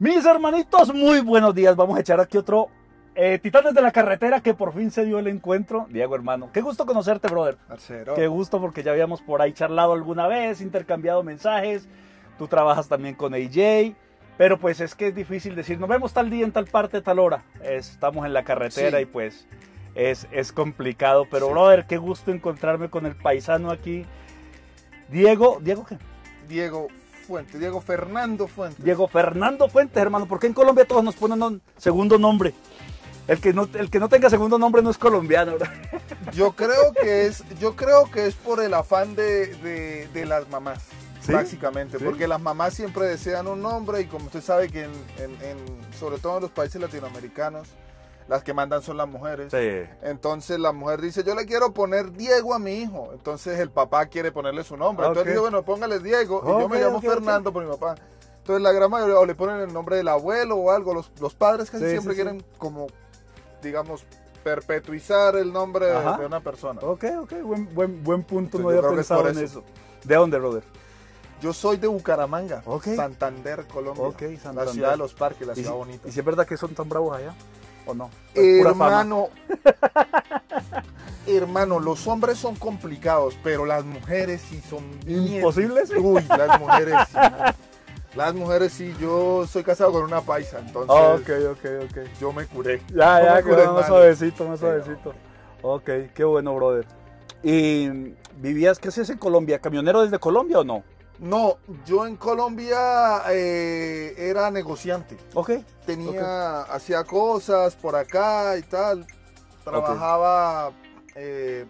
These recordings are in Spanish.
Mis hermanitos, muy buenos días. Vamos a echar aquí otro eh, Titanes de la Carretera que por fin se dio el encuentro. Diego, hermano, qué gusto conocerte, brother. Qué gusto porque ya habíamos por ahí charlado alguna vez, intercambiado mensajes. Tú trabajas también con AJ. Pero pues es que es difícil decir, nos vemos tal día en tal parte, tal hora. Estamos en la carretera y pues es, es complicado. Pero, brother, qué gusto encontrarme con el paisano aquí. Diego, ¿Diego qué? Diego Diego Fernando Fuentes. Diego Fernando Fuentes, hermano, porque en Colombia todos nos ponen un segundo nombre. El que, no, el que no tenga segundo nombre no es colombiano, ¿verdad? Yo creo que es, yo creo que es por el afán de, las mamás, básicamente, porque las mamás siempre desean un nombre y como usted sabe que en, sobre todo en los países latinoamericanos, las que mandan son las mujeres. Entonces la mujer dice, yo le quiero poner Diego a mi hijo. Entonces el papá quiere ponerle su nombre. Entonces dice bueno, póngale Diego. y yo me llamo Fernando por mi papá. Entonces la gran mayoría, o le ponen el nombre del abuelo o algo. Los, los padres casi siempre quieren como, digamos, perpetuizar el nombre de, una persona. Ok, ok, buen, buen, buen punto. no había pensado en eso. ¿De dónde, brother? Yo soy de Bucaramanga, Santander, Colombia. Okay, La ciudad de los parques, la ciudad bonita. ¿Y si es verdad que son tan bravos allá? ¿O no? Eh, hermano, hermano, los hombres son complicados, pero las mujeres sí son imposibles. Uy, las mujeres sí. Las mujeres sí, yo soy casado con una paisa, entonces. Ah, ok, ok, ok. Yo me curé. Ya, ya, curé más suavecito, más suavecito. Ok, qué bueno, brother. ¿Y vivías, qué haces en Colombia? ¿Camionero desde Colombia o no? No, yo en Colombia eh, era negociante. Ok. Tenía, hacía cosas por acá y tal. Trabajaba eh,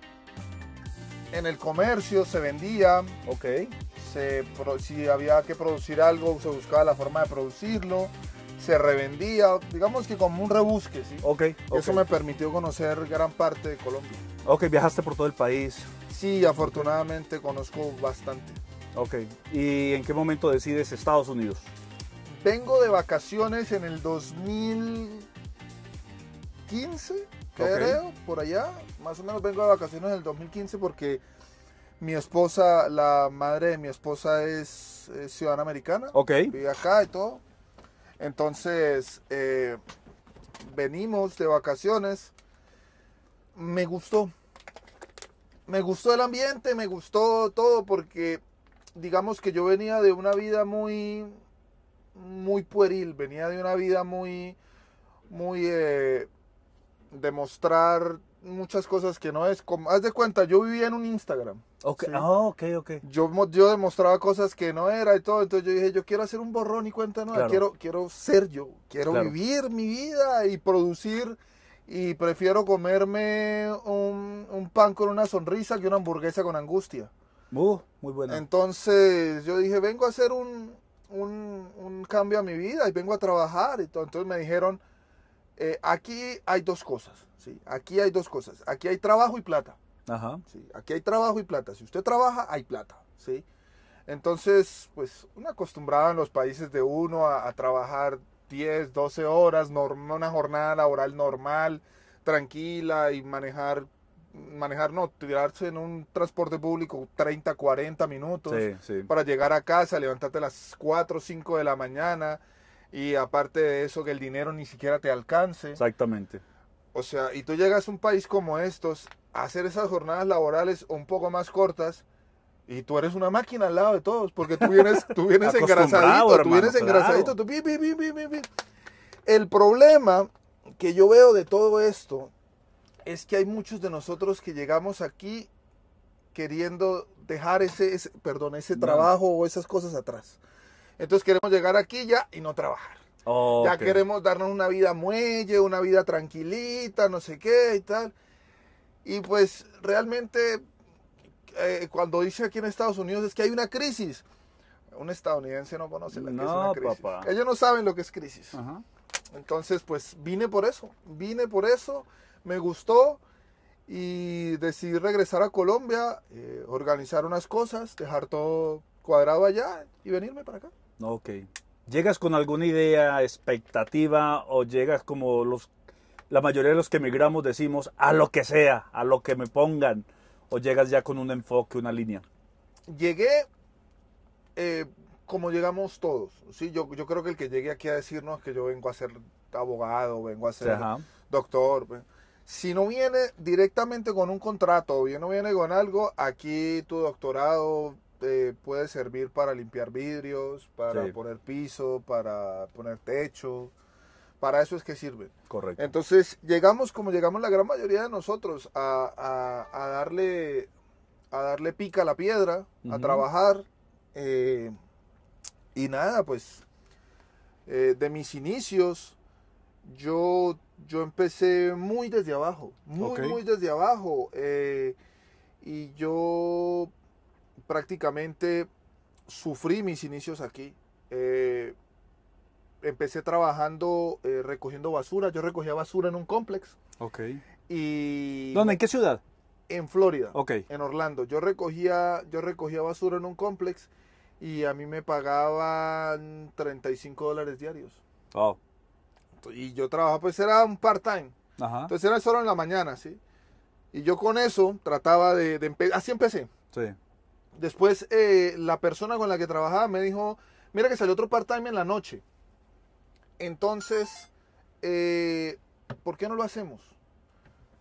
en el comercio, se vendía. Ok. Se, si había que producir algo, se buscaba la forma de producirlo. Se revendía, digamos que como un rebusque, ¿sí? Ok. Eso me permitió conocer gran parte de Colombia. Ok, viajaste por todo el país. Sí, afortunadamente conozco bastante. Ok, ¿y en qué momento decides Estados Unidos? Vengo de vacaciones en el 2015, creo, por allá. Más o menos vengo de vacaciones en el 2015 porque mi esposa, la madre de mi esposa es, ciudadana americana. Ok. Vive acá y todo. Entonces, eh, venimos de vacaciones. Me gustó. Me gustó el ambiente, me gustó todo porque digamos que yo venía de una vida muy, muy pueril, venía de una vida muy, muy eh, demostrar muchas cosas que no es. haz de cuenta, yo vivía en un Instagram. Ok, ah, ok, Yo, yo demostraba cosas que no era y todo. Entonces yo dije, yo quiero hacer un borrón y cuenta nueva. Quiero, quiero ser yo. Quiero vivir mi vida y producir. Y prefiero comerme un pan con una sonrisa que una hamburguesa con angustia. Uh, muy buena. Entonces yo dije, vengo a hacer un, cambio a mi vida y vengo a trabajar. Y Entonces me dijeron, eh, aquí hay dos cosas, ¿sí? Aquí hay dos cosas. Aquí hay trabajo y plata. Ajá. ¿sí? Aquí hay trabajo y plata. Si usted trabaja, hay plata, ¿sí? Entonces, pues uno acostumbrado en los países de uno a, trabajar 10, 12 horas, una jornada laboral normal, tranquila y manejar manejar, no, tirarse en un transporte público 30, 40 minutos para llegar a casa, levantarte a las 4, 5 de la mañana y aparte de eso que el dinero ni siquiera te alcance. Exactamente. O sea, y tú llegas a un país como estos, a hacer esas jornadas laborales un poco más cortas, y tú eres una máquina al lado de todos, porque tú vienes, tú vienes engrasadito, tú vienes engrasadito, tú, El problema que yo veo de todo esto es que hay muchos de nosotros que llegamos aquí queriendo dejar ese, perdón, ese trabajo o esas cosas atrás. Entonces queremos llegar aquí ya y no trabajar. ya queremos darnos una vida muelle, una vida tranquilita, no sé qué y tal. Y pues realmente eh, cuando dice aquí en Estados Unidos es que hay una crisis. Un estadounidense no conoce la crisis. Ellos no saben lo que es crisis. Entonces pues vine por eso, vine por eso me gustó y decidí regresar a Colombia, eh, organizar unas cosas, dejar todo cuadrado allá y venirme para acá. Ok. ¿Llegas con alguna idea, expectativa o llegas como los, la mayoría de los que emigramos decimos a lo que sea, a lo que me pongan? ¿O llegas ya con un enfoque, una línea? Llegué eh, como llegamos todos. ¿sí? Yo, yo creo que el que llegue aquí a decirnos que yo vengo a ser abogado, vengo a ser doctor, si no viene directamente con un contrato o no viene con algo, aquí tu doctorado eh, puede servir para limpiar vidrios, para poner piso, para poner techo. Para eso es que sirve. Correcto. Entonces, llegamos, como llegamos la gran mayoría de nosotros, a, darle, a darle pica a la piedra, a trabajar. Eh, y nada, pues, eh, de mis inicios, yo, yo empecé muy desde abajo, muy, muy desde abajo. Eh, y yo prácticamente sufrí mis inicios aquí. Eh, empecé trabajando eh, recogiendo basura. Yo recogía basura en un complex. Ok. Y ¿Dónde? ¿En qué ciudad? En Florida. Ok. En Orlando. Yo recogía, yo recogía basura en un complex y a mí me pagaban 35 dólares diarios. Y yo trabajaba, pues era un part-time. Entonces era solo en la mañana, ¿sí? Y yo con eso trataba de, Así empecé. Sí. Después eh, la persona con la que trabajaba me dijo, mira que salió otro part-time en la noche. Entonces, eh, ¿por qué no lo hacemos?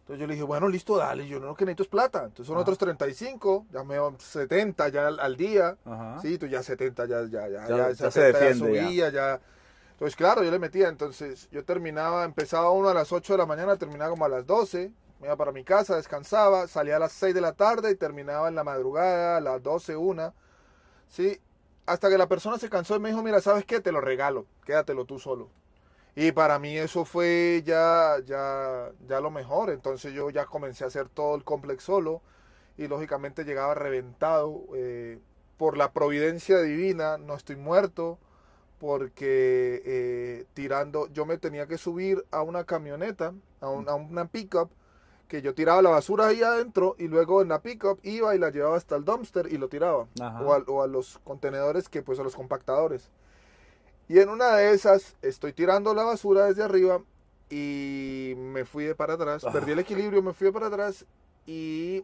Entonces yo le dije, bueno, listo, dale, yo lo que necesito es plata. Entonces son otros 35, ya me 70 ya al, día. Sí, tú ya 70, ya, ya, ya, ya, se subía, ya. ya entonces, claro, yo le metía, entonces yo terminaba, empezaba uno a las 8 de la mañana, terminaba como a las 12, me iba para mi casa, descansaba, salía a las 6 de la tarde y terminaba en la madrugada, a las 12, 1, ¿sí? Hasta que la persona se cansó y me dijo, mira, ¿sabes qué? Te lo regalo, quédatelo tú solo. Y para mí eso fue ya, ya, ya lo mejor, entonces yo ya comencé a hacer todo el complex solo y lógicamente llegaba reventado. Eh, por la providencia divina, no estoy muerto, porque eh, tirando, yo me tenía que subir a una camioneta, a, una pickup, que yo tiraba la basura ahí adentro y luego en la pickup iba y la llevaba hasta el dumpster y lo tiraba. O a, los contenedores que pues a los compactadores. Y en una de esas estoy tirando la basura desde arriba y me fui para atrás, perdí el ah. equilibrio, me fui para atrás y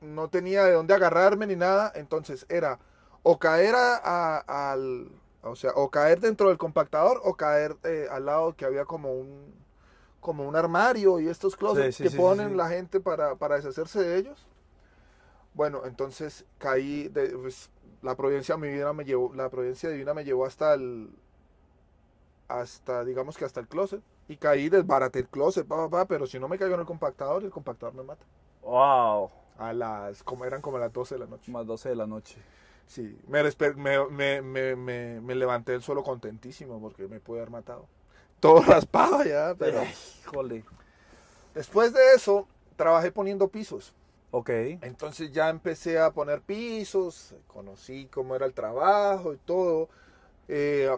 no tenía de dónde agarrarme ni nada, entonces era o caer al, o sea, o caer dentro del compactador o caer eh, al lado que había como un, como un armario y estos closets que ponen la gente para, deshacerse de ellos. Bueno, entonces caí, de, pues, la providencia divina me llevó, la providencia divina me llevó hasta el, hasta, digamos que hasta el closet y caí, desbaraté el closet, pa, pero si no me caigo en el compactador, el compactador me mata. Wow. A las, como eran como las 12 de la noche. Más 12 de la noche. Sí, me, levanté el suelo contentísimo porque me pude haber matado. Todo raspado ya, pero... Híjole. Después de eso, trabajé poniendo pisos. Ok. Entonces ya empecé a poner pisos, conocí cómo era el trabajo y todo. Eh,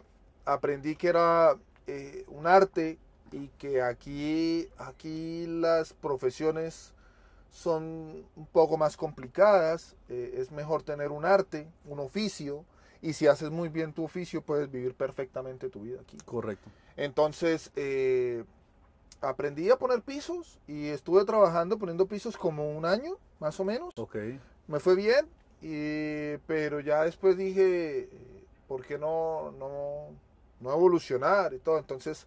aprendí que era eh, un arte y que aquí, aquí las profesiones son un poco más complicadas, eh, es mejor tener un arte, un oficio, y si haces muy bien tu oficio puedes vivir perfectamente tu vida aquí. Correcto. Entonces, eh, aprendí a poner pisos y estuve trabajando poniendo pisos como un año, más o menos. Ok. Me fue bien, pero ya después dije, eh, ¿por qué no, no, no evolucionar y todo? Entonces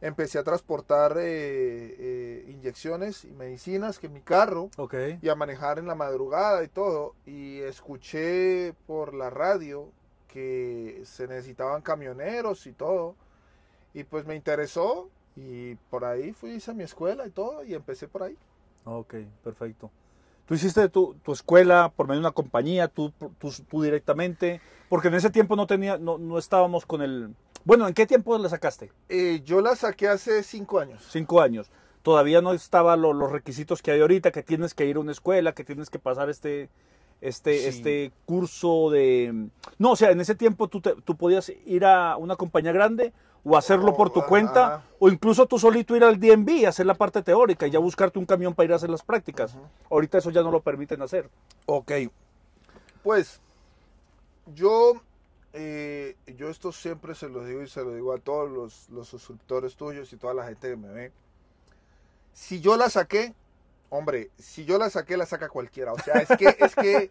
empecé a transportar eh, eh, inyecciones y medicinas que en mi carro okay. y a manejar en la madrugada y todo. Y escuché por la radio que se necesitaban camioneros y todo. Y pues me interesó y por ahí fui a mi escuela y todo y empecé por ahí. Ok, perfecto. Tú hiciste tu, tu escuela por medio de una compañía, tú, tú, tú, directamente, porque en ese tiempo no, tenía, no, no estábamos con el, bueno, ¿en qué tiempo la sacaste? Eh, yo la saqué hace cinco años. Cinco años. Todavía no estaban los requisitos que hay ahorita, que tienes que ir a una escuela, que tienes que pasar este, este, este curso de... No, o sea, en ese tiempo tú, podías ir a una compañía grande o hacerlo por tu oh, cuenta, o incluso tú solito ir al DMV y hacer la parte teórica y ya buscarte un camión para ir a hacer las prácticas. Ahorita eso ya no lo permiten hacer. Ok. Pues yo yo esto siempre se lo digo y se lo digo a todos los, los suscriptores tuyos y toda la gente que me ve. Si yo la saqué, hombre, si yo la saqué, la saca cualquiera. O sea, es que, es que,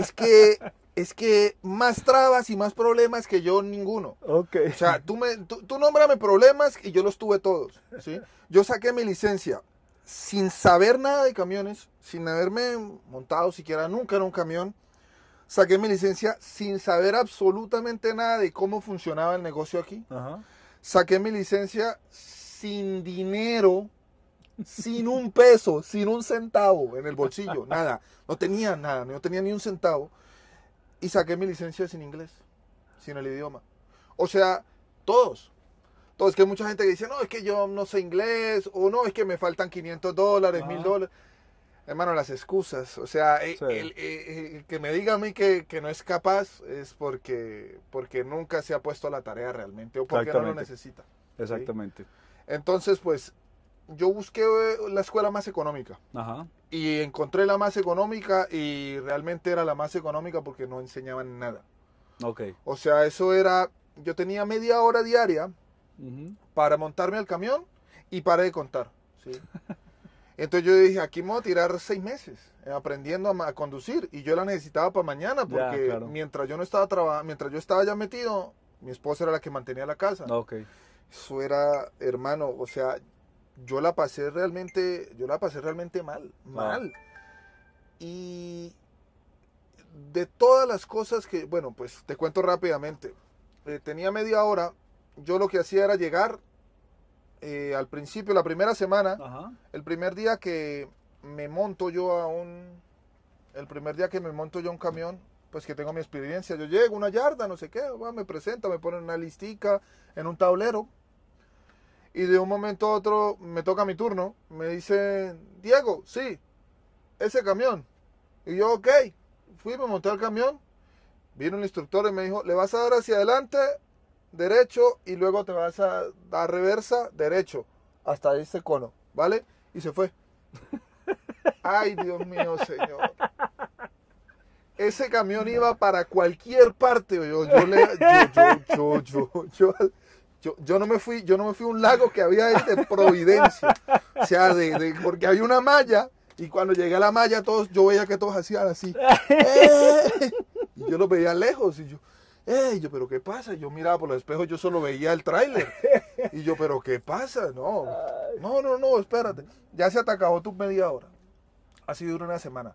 es que, es que más trabas y más problemas que yo ninguno. Ok. O sea, tú, me, tú, nómbrame problemas y yo los tuve todos. ¿sí? Yo saqué mi licencia sin saber nada de camiones, sin haberme montado siquiera nunca en un camión saqué mi licencia sin saber absolutamente nada de cómo funcionaba el negocio aquí. Saqué mi licencia sin dinero, sin un peso, sin un centavo en el bolsillo, nada. No tenía nada, no tenía ni un centavo. Y saqué mi licencia sin inglés, sin el idioma. O sea, todos. Todos que hay mucha gente que dice, no, es que yo no sé inglés, o no, es que me faltan 500 dólares, 1000 ah. dólares hermano, las excusas. O sea, eh, el, eh, eh, que me diga a mí que, no es capaz es porque, porque nunca se ha puesto a la tarea realmente o porque no lo necesita. Exactamente. Entonces, pues yo busqué la escuela más económica. Ajá. Y encontré la más económica y realmente era la más económica porque no enseñaban nada. Ok. O sea, eso era, yo tenía media hora diaria para montarme al camión y para de contar. ¿sí? Entonces yo dije, aquí me voy a tirar seis meses eh, aprendiendo a, conducir y yo la necesitaba para mañana porque mientras yo no estaba mientras yo estaba ya metido, mi esposa era la que mantenía la casa. Okay. Eso era, hermano, o sea, yo la pasé realmente, yo la pasé realmente mal, ah. mal. Y de todas las cosas que, bueno, pues te cuento rápidamente. Eh, tenía media hora, yo lo que hacía era llegar, eh, al principio, la primera semana, el primer día que me monto yo a un, el primer día que me monto yo a un camión, pues que tengo mi experiencia, yo llego una yarda, no sé qué, me presenta, me ponen una listica en un tablero y de un momento a otro me toca mi turno, me dicen, Diego, sí, ese camión. Y yo, ok, fui, me monté al camión, vino un instructor y me dijo, ¿le vas a dar hacia adelante derecho y luego te vas a dar reversa, derecho, hasta este cono, ¿vale? Y se fue. Ay, Dios mío, señor. Ese camión iba para cualquier parte. Yo, yo, yo, yo, yo, yo, no me fui, yo no me fui un lago que había este Providencia. O sea, porque había una malla y cuando llegué a la malla todos, yo veía que todos hacían así. ¡Eh! Y yo los veía lejos y yo, yo, ¿pero qué pasa? Yo miraba por los espejos, yo solo veía el tráiler. Y yo, ¿pero qué pasa? No, no, no, no, espérate. Ya se atacó tu media hora. así sido una semana.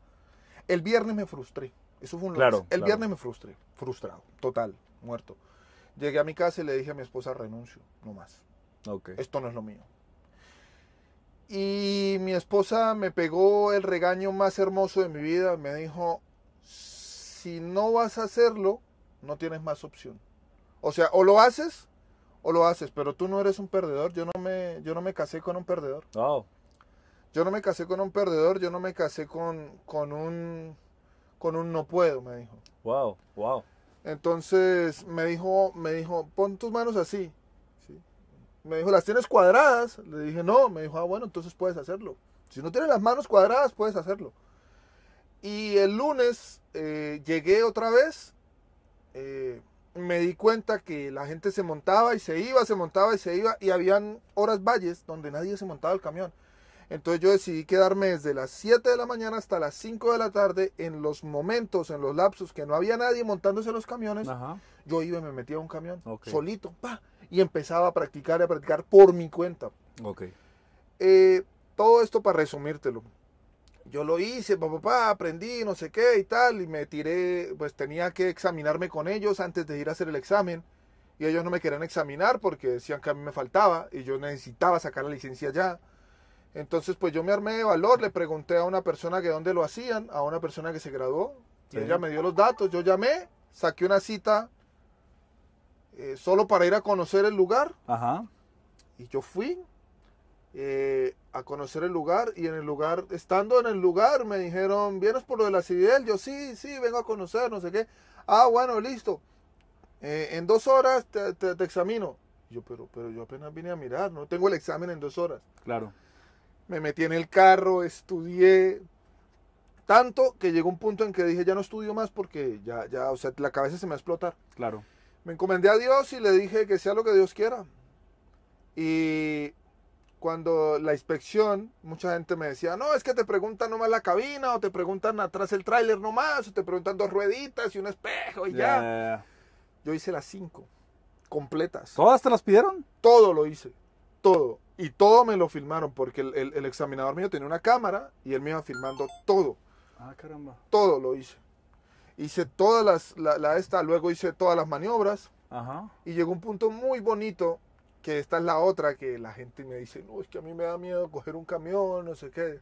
El viernes me frustré. Eso fue un claro, El viernes me frustré. Frustrado, total, muerto. Llegué a mi casa y le dije a mi esposa, renuncio, no más. Esto no es lo mío. Y mi esposa me pegó el regaño más hermoso de mi vida. Me dijo, si no vas a hacerlo, no tienes más opción. O sea, o lo haces o lo haces, pero tú no eres un perdedor. Yo no me, yo no me casé con un perdedor. Oh. Yo no me casé con un perdedor, yo no me casé con, con un con un no puedo, me dijo. Wow, wow. Entonces me dijo, me dijo, pon tus manos así. Me dijo, ¿las tienes cuadradas? Le dije, no. Me dijo, ah, bueno, entonces puedes hacerlo. Si no tienes las manos cuadradas, puedes hacerlo. Y el lunes eh, llegué otra vez eh, me di cuenta que la gente se montaba y se iba, se montaba y se iba, y habían horas valles donde nadie se montaba el camión. Entonces yo decidí quedarme desde las 7 de la mañana hasta las 5 de la tarde en los momentos, en los lapsos que no había nadie montándose los camiones. Yo iba y me metía a un camión solito, y empezaba a practicar y a practicar por mi cuenta. Eh, todo esto para resumírtelo yo lo hice, papá, aprendí, no sé qué y tal, y me tiré, pues tenía que examinarme con ellos antes de ir a hacer el examen, y ellos no me querían examinar porque decían que a mí me faltaba, y yo necesitaba sacar la licencia ya. Entonces, pues yo me armé de valor, le pregunté a una persona que dónde lo hacían, a una persona que se graduó, y ella me dio los datos, yo llamé, saqué una cita eh, solo para ir a conocer el lugar, Ajá. y yo fui, eh, a conocer el lugar y en el lugar, estando en el lugar, me dijeron, ¿vienes por lo de la CIDEL? Yo sí, sí, vengo a conocer, no sé qué. Ah, bueno, listo. Eh, en dos horas te, examino. Yo, pero, pero yo apenas vine a mirar, no tengo el examen en dos horas. Claro. Me metí en el carro, estudié. Tanto que llegó un punto en que dije, ya no estudio más porque ya, ya, o sea, la cabeza se me va a explotar. Claro. Me encomendé a Dios y le dije que sea lo que Dios quiera. Y cuando la inspección, mucha gente me decía, no, es que te preguntan nomás la cabina, o te preguntan atrás el tráiler nomás, o te preguntan dos rueditas y un espejo y ya. Yo hice las cinco, completas. ¿Todas te las pidieron? Todo lo hice, todo. Y todo me lo filmaron, porque el, examinador mío tenía una cámara y él me iba filmando todo. Ah, caramba. Todo lo hice. Hice todas las, la, la esta, luego hice todas las maniobras. Ajá. Y llegó un punto muy bonito esta es la otra que la gente me dice, no, es que a mí me da miedo coger un camión, no sé qué.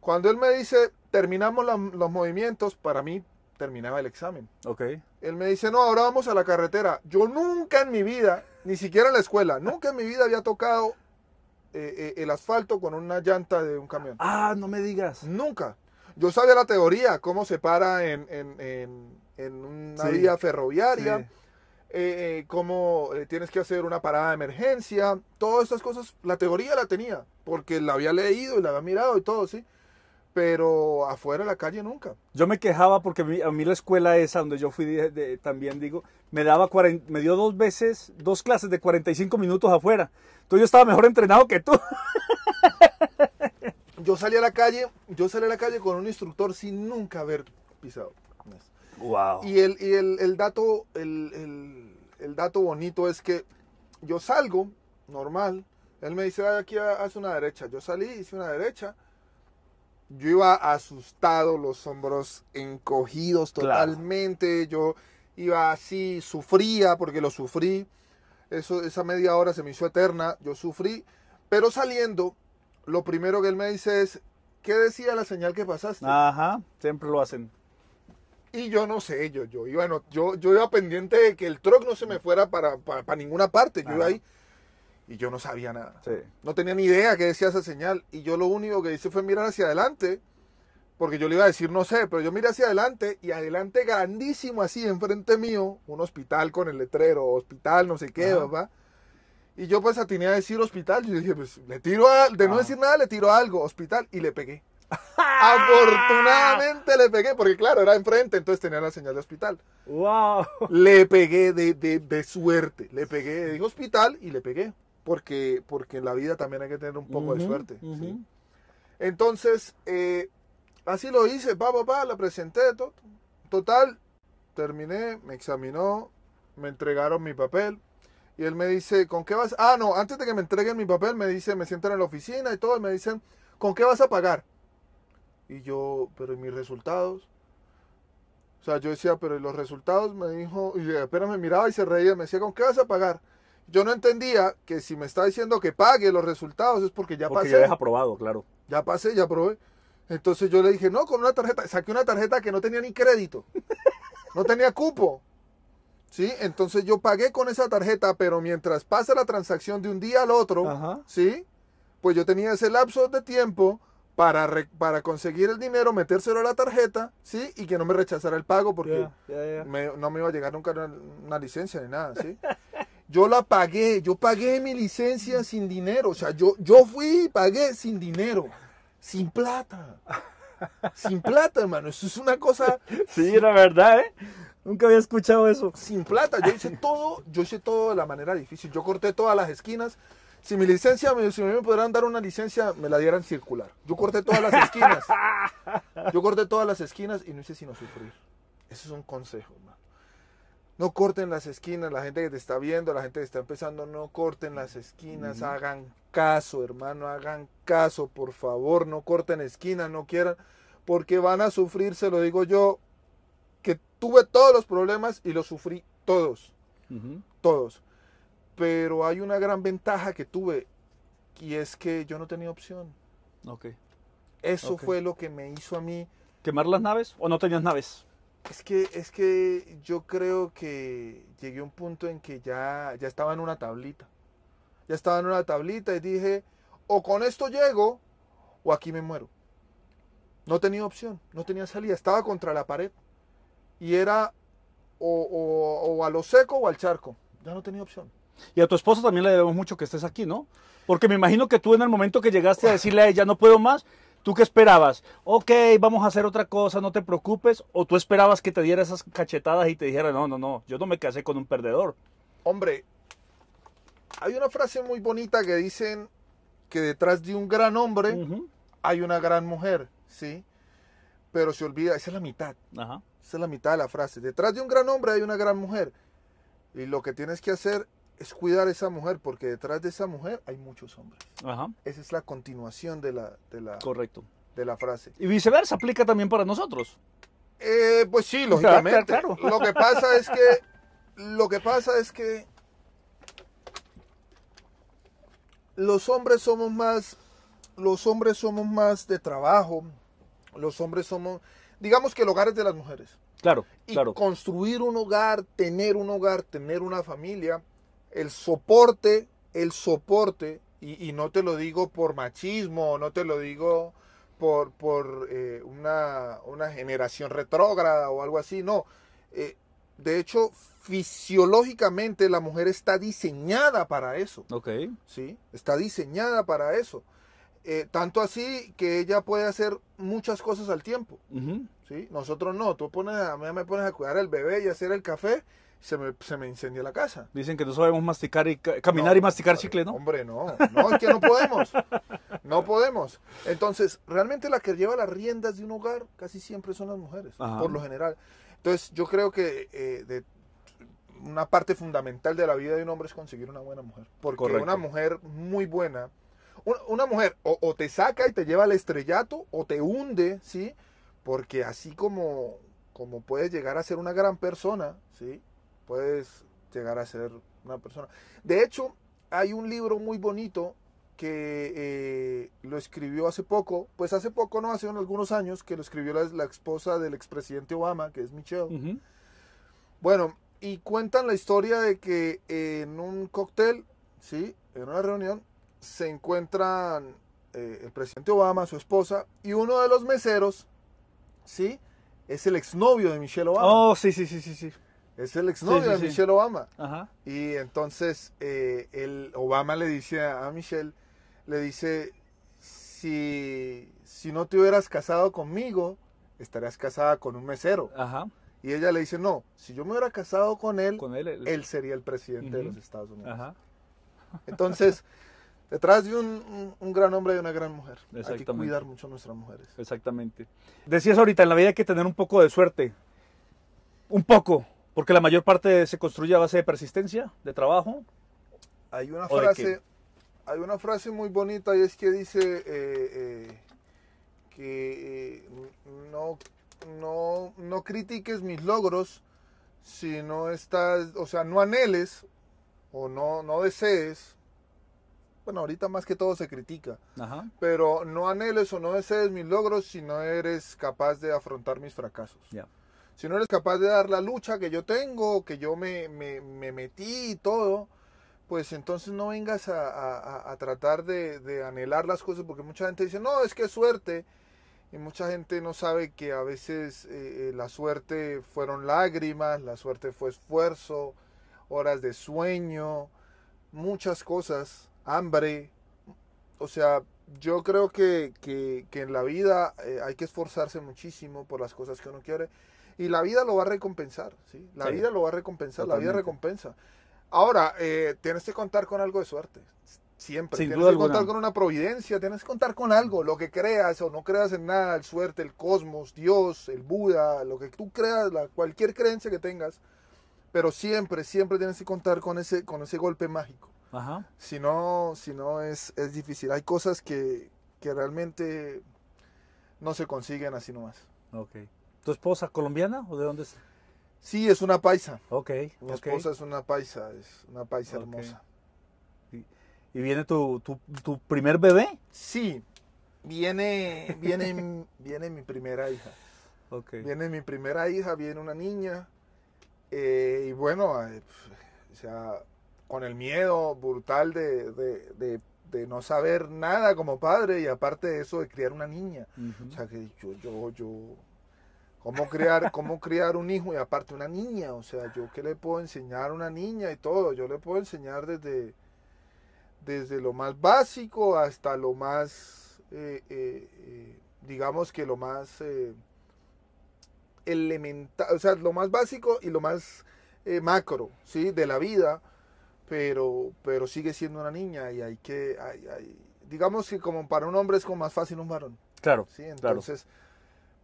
Cuando él me dice, terminamos los movimientos, para mí terminaba el examen. Ok. Él me dice, no, ahora vamos a la carretera. Yo nunca en mi vida, ni siquiera en la escuela, nunca en mi vida había tocado eh, eh, el asfalto con una llanta de un camión. Ah, no me digas. Nunca. Yo sabía la teoría, cómo se para en, en, en, una vía ferroviaria. Sí eh, eh, cómo eh, tienes que hacer una parada de emergencia, todas estas cosas, la teoría la tenía, porque la había leído y la había mirado y todo, ¿sí? Pero afuera de la calle nunca. Yo me quejaba porque a mí, la escuela esa donde yo fui también, digo, me, daba me dio dos veces, dos clases de 45 minutos afuera. Entonces yo estaba mejor entrenado que tú. yo salí a la calle, yo salí a la calle con un instructor sin nunca haber pisado. Y el, y el, el dato, el, el, el, dato bonito es que yo salgo normal. Él me dice, aquí hace una derecha. Yo salí, hice una derecha. Yo iba asustado, los hombros encogidos totalmente. Yo iba así, sufría porque lo sufrí. Eso, esa media hora se me hizo eterna. Yo sufrí. Pero saliendo, lo primero que él me dice es, ¿qué decía la señal que pasaste? Ajá, siempre lo hacen. Y yo no sé, yo, yo, iba, no, yo, yo iba pendiente de que el truck no se me fuera para, ninguna parte. Yo iba ahí y yo no sabía nada. No tenía ni idea qué decía esa señal. Y yo lo único que hice fue mirar hacia adelante, porque yo le iba a decir no sé, pero yo miré hacia adelante y adelante grandísimo así enfrente mío, un hospital con el letrero, hospital, no sé qué, papá. Y yo pues atiné a decir hospital. Yo dije, pues le tiro a, de no decir nada, le tiro algo, hospital, y le pegué. Afortunadamente le pegué, porque claro, era enfrente, entonces tenía la señal de hospital. ¡Wow! Le pegué de, suerte. Le pegué, dije hospital y le pegué. Porque, porque en la vida también hay que tener un poco de suerte. Entonces, eh, así lo hice, papá pa, la presenté. total, terminé, me examinó, me entregaron mi papel. Y él me dice, ¿con qué vas? Ah, no, antes de que me entreguen mi papel, me dice, me sientan en la oficina y todo, me dicen, ¿con qué vas a pagar? Y yo, pero ¿y mis resultados? O sea, yo decía, pero ¿y los resultados? Me dijo, y apenas me miraba y se reía, me decía, ¿con qué vas a pagar? Yo no entendía que si me está diciendo que pague los resultados es porque ya pasé. Porque ya aprobado, claro. Ya pasé, ya probé. Entonces yo le dije, no, con una tarjeta, saqué una tarjeta que no tenía ni crédito, no tenía cupo. ¿Sí? Entonces yo pagué con esa tarjeta, pero mientras pasa la transacción de un día al otro, ¿sí? Pues yo tenía ese lapso de tiempo para, conseguir el dinero, metérselo a la tarjeta, ¿sí? Y que no me rechazara el pago porque no me iba a llegar nunca una, licencia ni nada, ¿sí? yo la pagué, yo pagué mi licencia sin dinero, o sea, yo, yo fui y pagué sin dinero, sin plata. Sin plata, hermano, eso es una cosa... Sí, la verdad, ¿eh? Nunca había escuchado eso. Sin plata, yo hice todo, yo hice todo de la manera difícil, yo corté todas las esquinas, si mi licencia, me pudieran dar una licencia, me la dieran circular. Yo corté todas las esquinas. Yo corté todas las esquinas y no hice sino sufrir. Eso es un consejo, hermano. No corten las esquinas, la gente que te está viendo, la gente que está empezando, no corten las esquinas, hagan caso, hermano, hagan caso, por favor, no corten esquinas, no quieran, porque van a sufrir, se lo digo yo, que tuve todos los problemas y los sufrí todos, todos. Pero hay una gran ventaja que tuve y es que yo no tenía opción. Ok. Eso fue lo que me hizo a mí. ¿Quemar las naves o no tenías naves? Es que, es que yo creo que llegué a un punto en que ya, ya estaba en una tablita. Ya estaba en una tablita y dije, o con esto llego o aquí me muero. No tenía opción, no tenía salida, estaba contra la pared. Y era o, o a lo seco o al charco. Ya no tenía opción. Y a tu esposa también le debemos mucho que estés aquí, ¿no? Porque me imagino que tú en el momento que llegaste a decirle a ella, no puedo más, ¿tú qué esperabas? Ok, vamos a hacer otra cosa, no te preocupes. ¿O tú esperabas que te diera esas cachetadas y te dijera, no, no, no, yo no me casé con un perdedor? Hombre, hay una frase muy bonita que dicen que detrás de un gran hombre hay una gran mujer, ¿sí? Pero se olvida, esa es la mitad. Ajá. Esa es la mitad de la frase. Detrás de un gran hombre hay una gran mujer. Y lo que tienes que hacer es cuidar a esa mujer, porque detrás de esa mujer hay muchos hombres. Ajá. Esa es la continuación de la, de la, Correcto. De la frase. Y viceversa, aplica también para nosotros. Eh, pues sí, lógicamente. Lo que pasa es que. Lo que pasa es que. Los hombres somos más. Los hombres somos más de trabajo. Los hombres somos. Digamos que el hogar es de las mujeres. Claro, y Construir un hogar, tener un hogar, tener una familia el soporte, el soporte, y, no te lo digo por machismo, no te lo digo por, por eh, una, una, generación retrógrada o algo así, no. Eh, de hecho, fisiológicamente la mujer está diseñada para eso. Ok. Sí, está diseñada para eso. Eh, tanto así que ella puede hacer muchas cosas al tiempo. ¿sí? Nosotros no, tú pones, a me pones a cuidar el bebé y hacer el café se me, se me incendió la casa. Dicen que no sabemos masticar y caminar y masticar chicle, ¿no? Hombre, no, no, es que no podemos. No podemos. Entonces, realmente la que lleva las riendas de un hogar casi siempre son las mujeres, por lo general. Entonces, yo creo que eh, de una parte fundamental de la vida de un hombre es conseguir una buena mujer. Porque una mujer muy buena, una, mujer o, te saca y te lleva al estrellato o te hunde, ¿sí? Porque así como, como puedes llegar a ser una gran persona, ¿sí? puedes llegar a ser una persona. De hecho, hay un libro muy bonito que eh, lo escribió hace poco, pues hace poco, no, hace algunos años, que lo escribió la, esposa del expresidente Obama, que es Michelle. Bueno, y cuentan la historia de que en un cóctel, ¿sí? En una reunión, se encuentran eh, el presidente Obama, su esposa, y uno de los meseros, ¿sí? Es el exnovio de Michelle Obama. Oh, sí, sí, sí, sí, sí. Es el exnovio de Michelle Obama. Y entonces eh, el Obama le dice a Michelle, le dice, si, si no te hubieras casado conmigo, estarías casada con un mesero. Ajá. Y ella le dice, no, si yo me hubiera casado con él, él, sería el presidente de los Estados Unidos. Entonces, detrás de un, un, gran hombre y una gran mujer. Hay que cuidar mucho a nuestras mujeres. Exactamente. Decías ahorita, en la vida hay que tener un poco de suerte. Un poco. Porque la mayor parte se construye a base de persistencia, de trabajo. Hay una frase, hay una frase muy bonita y es que dice eh, eh, que eh, no, no, no critiques mis logros si no estás, o sea, no anheles o no, no desees. Bueno, ahorita más que todo se critica, pero no anheles o no desees mis logros si no eres capaz de afrontar mis fracasos. Ya si no eres capaz de dar la lucha que yo tengo, que yo me, me, metí y todo, pues entonces no vengas a, tratar de, anhelar las cosas, porque mucha gente dice, no, es que es suerte. Y mucha gente no sabe que a veces eh, eh, la suerte fueron lágrimas, la suerte fue esfuerzo, horas de sueño, muchas cosas, hambre. O sea, yo creo que, que, en la vida eh, hay que esforzarse muchísimo por las cosas que uno quiere y la vida lo va a recompensar, ¿sí? La vida lo va a recompensar, la vida recompensa. Ahora, eh, tienes que contar con algo de suerte, siempre. tienes que contar con una providencia, tienes que contar con algo, lo que creas o no creas en nada, el suerte, el cosmos, Dios, el Buda, lo que tú creas, la, cualquier creencia que tengas, pero siempre, siempre tienes que contar con ese, con ese golpe mágico. Ajá. Si no, si no es, es difícil. Hay cosas que, realmente no se consiguen así nomás. Okay. ¿Tu esposa colombiana o de dónde es? Sí, es una paisa. Ok. Mi esposa es una paisa, es una paisa hermosa. ¿Y, viene tu, primer bebé? Sí, viene, viene, viene mi primera hija. Okay. Viene mi primera hija, viene una niña. Eh, y bueno, eh, o sea, con el miedo brutal de, no saber nada como padre y aparte de eso de criar una niña. O sea, que yo, yo, yo, cómo criar, cómo criar un hijo y aparte una niña, o sea, yo qué le puedo enseñar a una niña y todo, yo le puedo enseñar desde, desde lo más básico hasta lo más, eh, eh, eh, digamos que lo más elemental, o sea, lo más básico y lo más macro, ¿sí? De la vida, pero, pero sigue siendo una niña y hay que, digamos que como para un hombre es como más fácil un varón. Claro. Sí, entonces...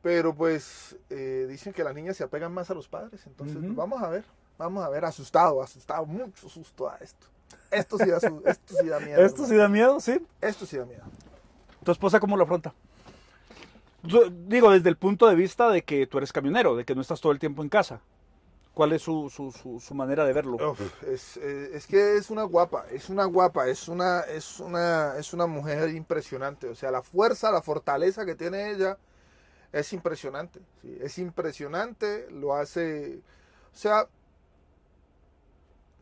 Pero pues eh, dicen que las niñas se apegan más a los padres, entonces vamos a ver, vamos a ver, asustado, asustado, mucho susto a esto. Esto sí da, esto sí da miedo. esto sí da miedo, sí. Esto sí da miedo. ¿Tu esposa cómo lo afronta? digo, desde el punto de vista de que tú eres camionero, de que no estás todo el tiempo en casa. ¿Cuál es su, su, su, manera de verlo? es, eh, es, que es una guapa, es una guapa, es una, es, una, es una mujer impresionante. O sea, la fuerza, la fortaleza que tiene ella es impresionante. Es impresionante, lo hace... O sea,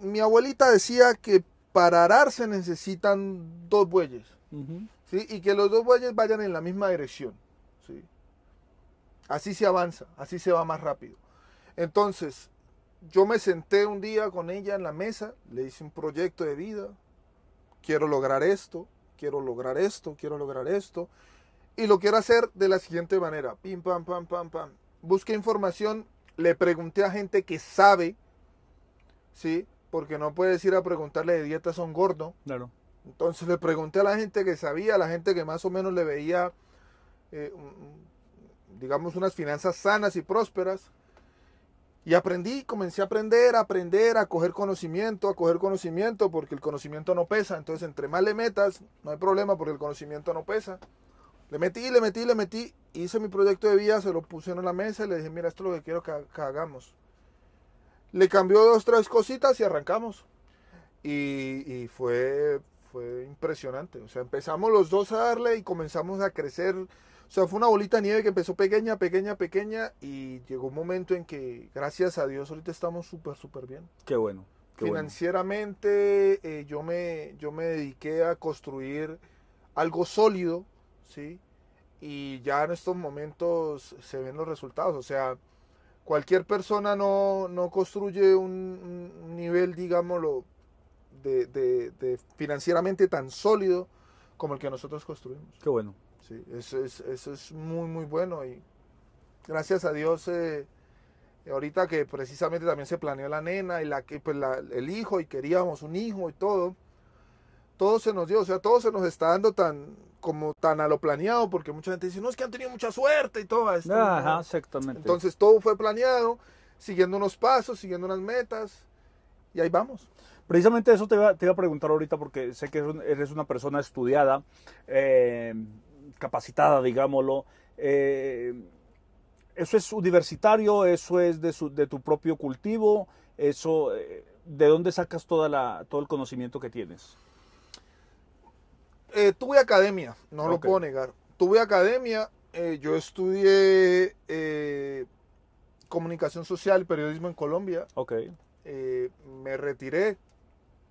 mi abuelita decía que para arar se necesitan dos bueyes. Y que los dos bueyes vayan en la misma dirección. Así se avanza, así se va más rápido. Entonces, yo me senté un día con ella en la mesa, le hice un proyecto de vida, quiero lograr esto, quiero lograr esto, quiero lograr esto y lo quiero hacer de la siguiente manera. Pim, pam, pam, pam, pam. Busqué información, le pregunté a gente que sabe, ¿sí? Porque no puedes ir a preguntarle de dieta son gordo. Claro. Entonces le pregunté a la gente que sabía, a la gente que más o menos le veía, eh, digamos, unas finanzas sanas y prósperas. Y aprendí, comencé a aprender, a aprender, a coger conocimiento, a coger conocimiento, porque el conocimiento no pesa. Entonces, entre más le metas, no hay problema porque el conocimiento no pesa. Le metí, le metí, le metí, hice mi proyecto de vida, se lo puse en la mesa y le dije, mira, esto es lo que quiero que, hagamos. Le cambió dos, tres cositas y arrancamos. Y, fue, fue impresionante. O sea, empezamos los dos a darle y comenzamos a crecer. O sea, fue una bolita de nieve que empezó pequeña, pequeña, pequeña y llegó un momento en que, gracias a Dios, ahorita estamos súper, súper bien. Qué bueno. Financieramente eh, yo, me, yo me dediqué a construir algo sólido, ¿sí? Y ya en estos momentos se ven los resultados, o sea, cualquier persona no, no construye un, nivel, digámoslo, de, financieramente tan sólido como el que nosotros construimos. Qué bueno. Sí, eso es, muy, muy bueno y gracias a Dios... Eh, ahorita que precisamente también se planeó la nena y la, pues el hijo y queríamos un hijo y todo, todo se nos dio, o sea, todo se nos está dando tan como tan a lo planeado, porque mucha gente dice, no, es que han tenido mucha suerte y todo esto. Ajá, exactamente. Entonces todo fue planeado, siguiendo unos pasos, siguiendo unas metas, y ahí vamos. Precisamente eso te iba, a preguntar ahorita, porque sé que eres una persona estudiada, eh, capacitada, digámoslo. Eh, eso es universitario, eso es de, tu propio cultivo, eso, eh, ¿de dónde sacas toda todo el conocimiento que tienes? Eh, tuve academia, no lo puedo negar. Tuve academia, eh, yo estudié eh, comunicación social, y periodismo en Colombia. Ok. me retiré,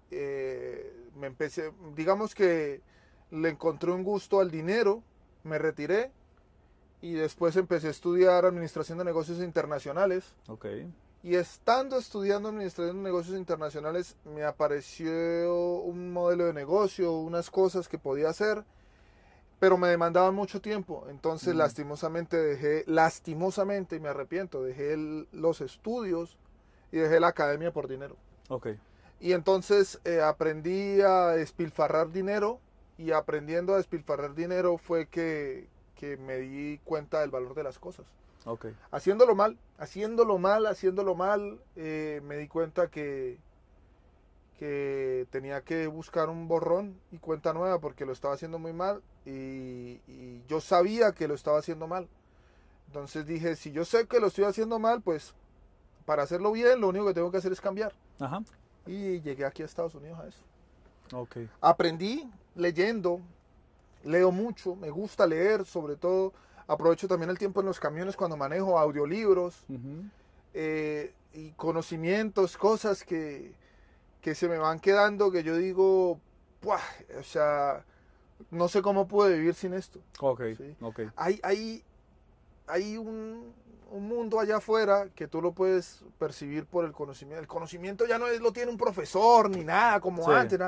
me empecé, digamos que le encontré un gusto al dinero, me retiré y después empecé a estudiar administración de negocios internacionales. Ok. Y estando estudiando administración de negocios internacionales, me apareció un modelo de negocio, unas cosas que podía hacer, pero me demandaba mucho tiempo. Entonces, mm. lastimosamente dejé, lastimosamente, y me arrepiento, dejé los estudios y dejé la academia por dinero. Ok. Y entonces eh, aprendí a despilfarrar dinero y aprendiendo a despilfarrar dinero fue que, que me di cuenta del valor de las cosas. Haciéndolo mal, haciéndolo mal, haciéndolo mal, eh, me di cuenta que, que tenía que buscar un borrón y cuenta nueva porque lo estaba haciendo muy mal y, yo sabía que lo estaba haciendo mal. Entonces dije, si yo sé que lo estoy haciendo mal, pues para hacerlo bien lo único que tengo que hacer es cambiar. Y llegué aquí a Estados Unidos a eso. Aprendí leyendo, leo mucho, me gusta leer sobre todo. Aprovecho también el tiempo en los camiones cuando manejo audiolibros eh, y conocimientos, cosas que, se me van quedando que yo digo, o sea, no sé cómo pude vivir sin esto. Ok, ¿sí? Hay, hay, hay un, mundo allá afuera que tú lo puedes percibir por el conocimiento. El conocimiento ya no es, lo tiene un profesor ni nada como antes.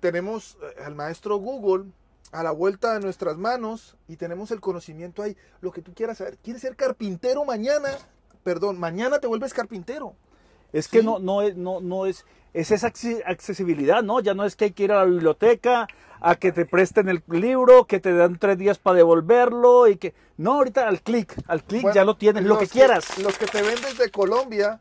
Tenemos eh, al maestro Google, a la vuelta de nuestras manos y tenemos el conocimiento ahí, lo que tú quieras saber. ¿Quieres ser carpintero mañana? Perdón, mañana te vuelves carpintero. Es que no, no, es, no, no es, es esa accesibilidad, ¿no? Ya no es que hay que ir a la biblioteca, a que te presten el libro, que te dan tres días para devolverlo y que... No, ahorita al clic, al clic ya lo tienes, lo que quieras. los que te ven desde Colombia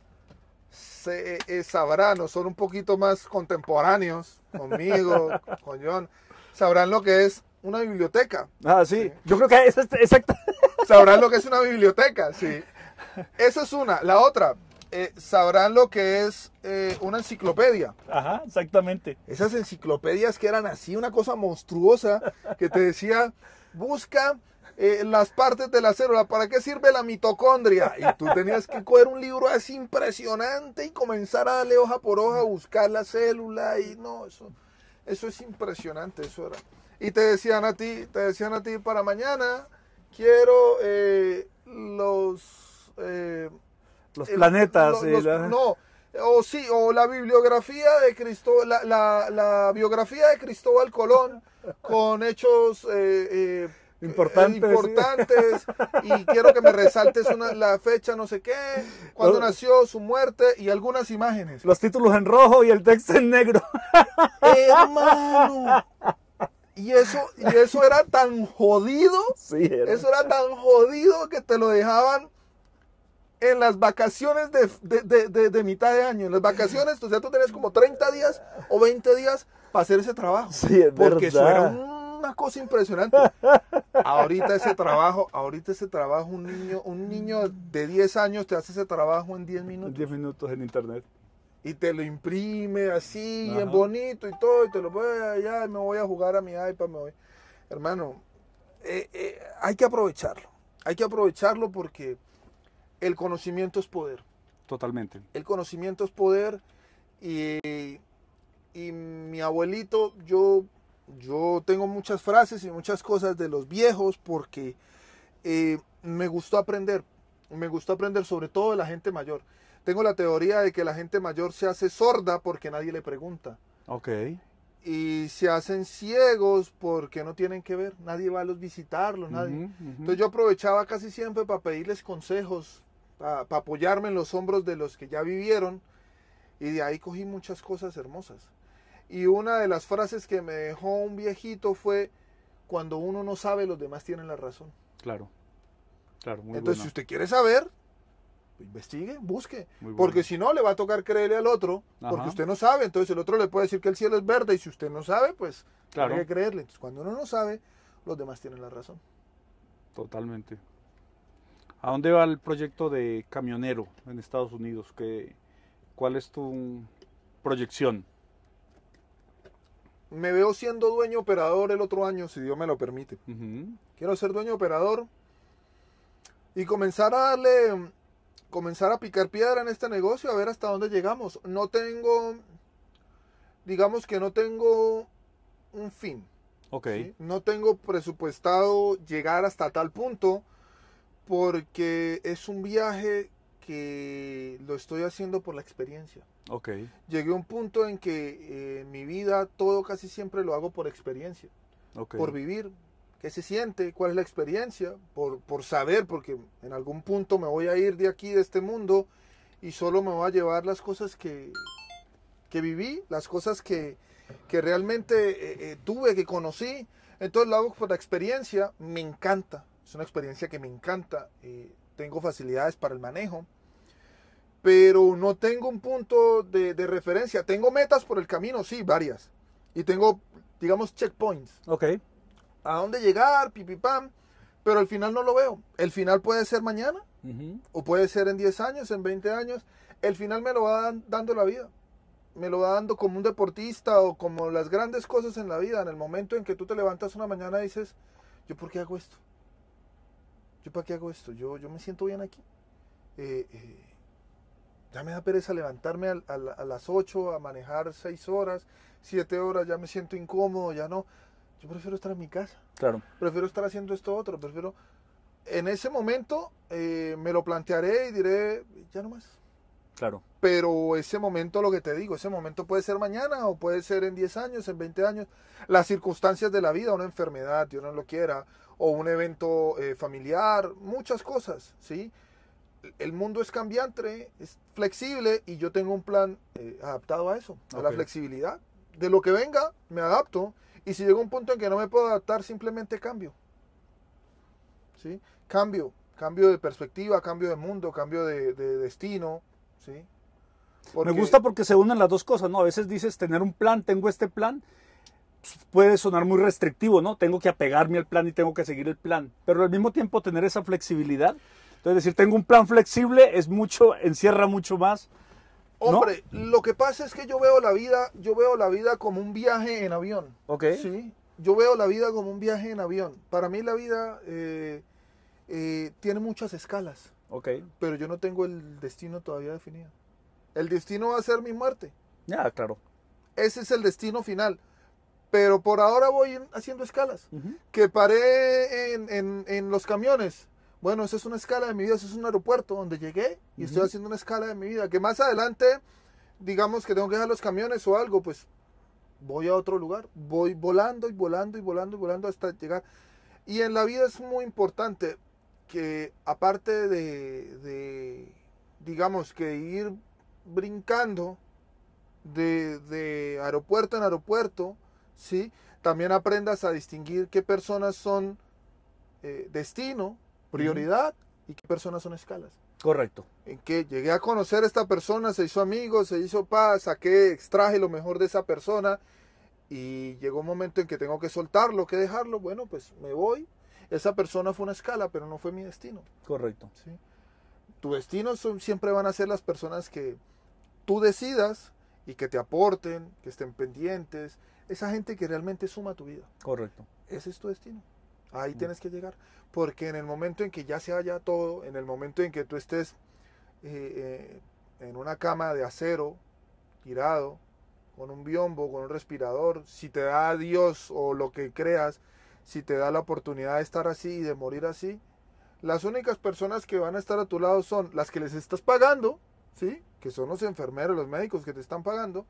se, eh, sabrán o son un poquito más contemporáneos conmigo, con John sabrán lo que es una biblioteca. Ah, sí. Yo creo que es este, Sabrán lo que es una biblioteca, sí. Esa es una. La otra, eh, sabrán lo que es eh, una enciclopedia. Ajá, exactamente. Esas enciclopedias que eran así, una cosa monstruosa, que te decía, busca eh, las partes de la célula, ¿para qué sirve la mitocondria? Y tú tenías que coger un libro así impresionante y comenzar a darle hoja por hoja, a buscar la célula y no, eso. Eso es impresionante, eso era. Y te decían a ti, te decían a ti para mañana, quiero eh, los... Eh, los planetas. No, o sí, o la bibliografía de Cristóbal, la, biografía de Cristóbal Colón con hechos... Eh, importantes. importantes y quiero que me resaltes la fecha, no sé qué, cuando nació, su muerte y algunas imágenes. Los títulos en rojo y el texto en negro. Hermano. Y eso, y eso era tan jodido. Eso era tan jodido que te lo dejaban en las vacaciones de, mitad de año. En las vacaciones, o ya tú tenías como 30 días o 20 días para hacer ese trabajo. Sí, porque eso era un cosa impresionante. Ahorita ese trabajo, ahorita ese trabajo, un niño, un niño de 10 años te hace ese trabajo en 10 minutos. En 10 minutos en internet. Y te lo imprime así, en bonito y todo, y te lo voy ya me voy a jugar a mi iPad, me voy. Hermano, eh, eh, hay que aprovecharlo. Hay que aprovecharlo porque el conocimiento es poder. Totalmente. El conocimiento es poder y, y mi abuelito, yo yo tengo muchas frases y muchas cosas de los viejos porque eh, me gustó aprender. Me gustó aprender sobre todo de la gente mayor. Tengo la teoría de que la gente mayor se hace sorda porque nadie le pregunta. Ok. Y se hacen ciegos porque no tienen que ver. Nadie va a los visitarlos, nadie. Entonces yo aprovechaba casi siempre para pedirles consejos, para apoyarme en los hombros de los que ya vivieron. Y de ahí cogí muchas cosas hermosas. Y una de las frases que me dejó un viejito fue, cuando uno no sabe, los demás tienen la razón. Claro, claro. Entonces, si usted quiere saber, investigue, busque. Porque si no, le va a tocar creerle al otro, porque usted no sabe. Entonces el otro le puede decir que el cielo es verde y si usted no sabe, pues hay que creerle. Entonces cuando uno no sabe, los demás tienen la razón. Totalmente. ¿A dónde va el proyecto de camionero en Estados Unidos? ¿Qué, ¿Cuál es tu proyección? me veo siendo dueño operador el otro año, si Dios me lo permite. Quiero ser dueño operador y comenzar a darle, comenzar a picar piedra en este negocio, a ver hasta dónde llegamos. No tengo, digamos que no tengo un fin. No tengo presupuestado llegar hasta tal punto porque es un viaje que lo estoy haciendo por la experiencia. Okay. Llegué a un punto en que eh, mi vida, todo casi siempre lo hago por experiencia, por vivir, qué se siente, cuál es la experiencia, por, saber, porque en algún punto me voy a ir de aquí, de este mundo, y solo me voy a llevar las cosas que, que viví, las cosas que, realmente eh, eh, tuve, que conocí. Entonces lo hago por la experiencia, me encanta, es una experiencia que me encanta, tengo facilidades para el manejo pero no tengo un punto de, referencia. Tengo metas por el camino, sí, varias. Y tengo, digamos, checkpoints. Ok. A dónde llegar, pipipam. Pero al final no lo veo. El final puede ser mañana, o puede ser en 10 años, en 20 años. El final me lo va dando la vida. Me lo va dando como un deportista o como las grandes cosas en la vida. En el momento en que tú te levantas una mañana y dices, ¿yo por qué hago esto? ¿Yo para qué hago esto? ¿Yo, yo me siento bien aquí? Eh, eh, ya me da pereza levantarme a, las 8 a manejar 6 horas, 7 horas, ya me siento incómodo, ya no. Yo prefiero estar en mi casa. Claro. Prefiero estar haciendo esto otro, prefiero... En ese momento eh, me lo plantearé y diré, ya no más. Claro. Pero ese momento, lo que te digo, ese momento puede ser mañana o puede ser en 10 años, en 20 años. Las circunstancias de la vida, una enfermedad, Dios no lo quiera, o un evento eh, familiar, muchas cosas, ¿sí? el mundo es cambiante, es flexible y yo tengo un plan eh, adaptado a eso, a la flexibilidad. De lo que venga, me adapto y si llega un punto en que no me puedo adaptar, simplemente cambio. ¿Sí? Cambio, cambio de perspectiva, cambio de mundo, cambio de, destino. ¿sí? Me gusta porque se unen las dos cosas, ¿no? A veces dices tener un plan, tengo este plan, pues, puede sonar muy restrictivo, ¿no? Tengo que apegarme al plan y tengo que seguir el plan, pero al mismo tiempo tener esa flexibilidad entonces, decir, tengo un plan flexible es mucho, encierra mucho más. Hombre, lo que pasa es que yo veo la vida, yo veo la vida como un viaje en avión. Ok. Sí. Yo veo la vida como un viaje en avión. Para mí la vida eh, eh, tiene muchas escalas. Ok. Pero yo no tengo el destino todavía definido. El destino va a ser mi muerte. Ya, claro. Ese es el destino final pero por ahora voy haciendo escalas. Que paré en, los camiones, bueno, esa es una escala de mi vida, ese es un aeropuerto donde llegué y estoy haciendo una escala de mi vida. Que más adelante, digamos que tengo que dejar los camiones o algo, pues voy a otro lugar, voy volando y volando y volando y volando hasta llegar. Y en la vida es muy importante que aparte de, digamos que ir brincando de, aeropuerto en aeropuerto, ¿sí? también aprendas a distinguir qué personas son eh, destino prioridad y qué personas son escalas. Correcto. En que llegué a conocer a esta persona, se hizo amigo, se hizo paz, saqué, extraje lo mejor de esa persona y llegó un momento en que tengo que soltarlo, que dejarlo, bueno, pues me voy. Esa persona fue una escala, pero no fue mi destino. Correcto. ¿sí? Tu destino siempre van a ser las personas que tú decidas y que te aporten, que estén pendientes, esa gente que realmente suma tu vida. Correcto. Ese es tu destino. Ahí tienes que llegar. Porque en el momento en que ya se haya todo, en el momento en que tú estés eh, eh, en una cama de acero, tirado, con un biombo, con un respirador, si te da Dios o lo que creas, si te da la oportunidad de estar así y de morir así, las únicas personas que van a estar a tu lado son las que les estás pagando, ¿sí? Que son los enfermeros, los médicos que te están pagando,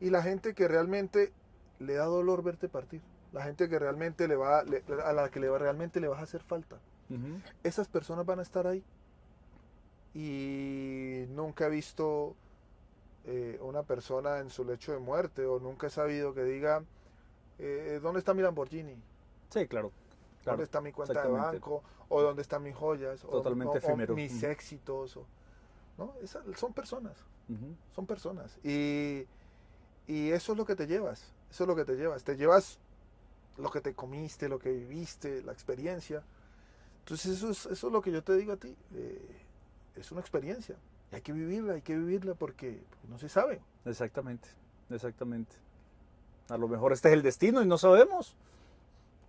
y la gente que realmente le da dolor verte partir la gente que realmente le va, a la que le va, realmente le vas a hacer falta. Esas personas van a estar ahí. Y nunca he visto eh, una persona en su lecho de muerte o nunca he sabido que diga, eh, ¿dónde está mi Lamborghini? Sí, claro. ¿Dónde está mi cuenta de banco? ¿O dónde están mis joyas? Totalmente o, o, mis éxitos. son personas. Son personas. Y, y eso es lo que te llevas. Eso es lo que te llevas. Te llevas lo que te comiste, lo que viviste, la experiencia. Entonces eso es, eso lo que yo te digo a ti. Eh, es una experiencia. hay que vivirla, hay que vivirla porque, no se sabe. Exactamente, exactamente. A lo mejor este es el destino y no sabemos.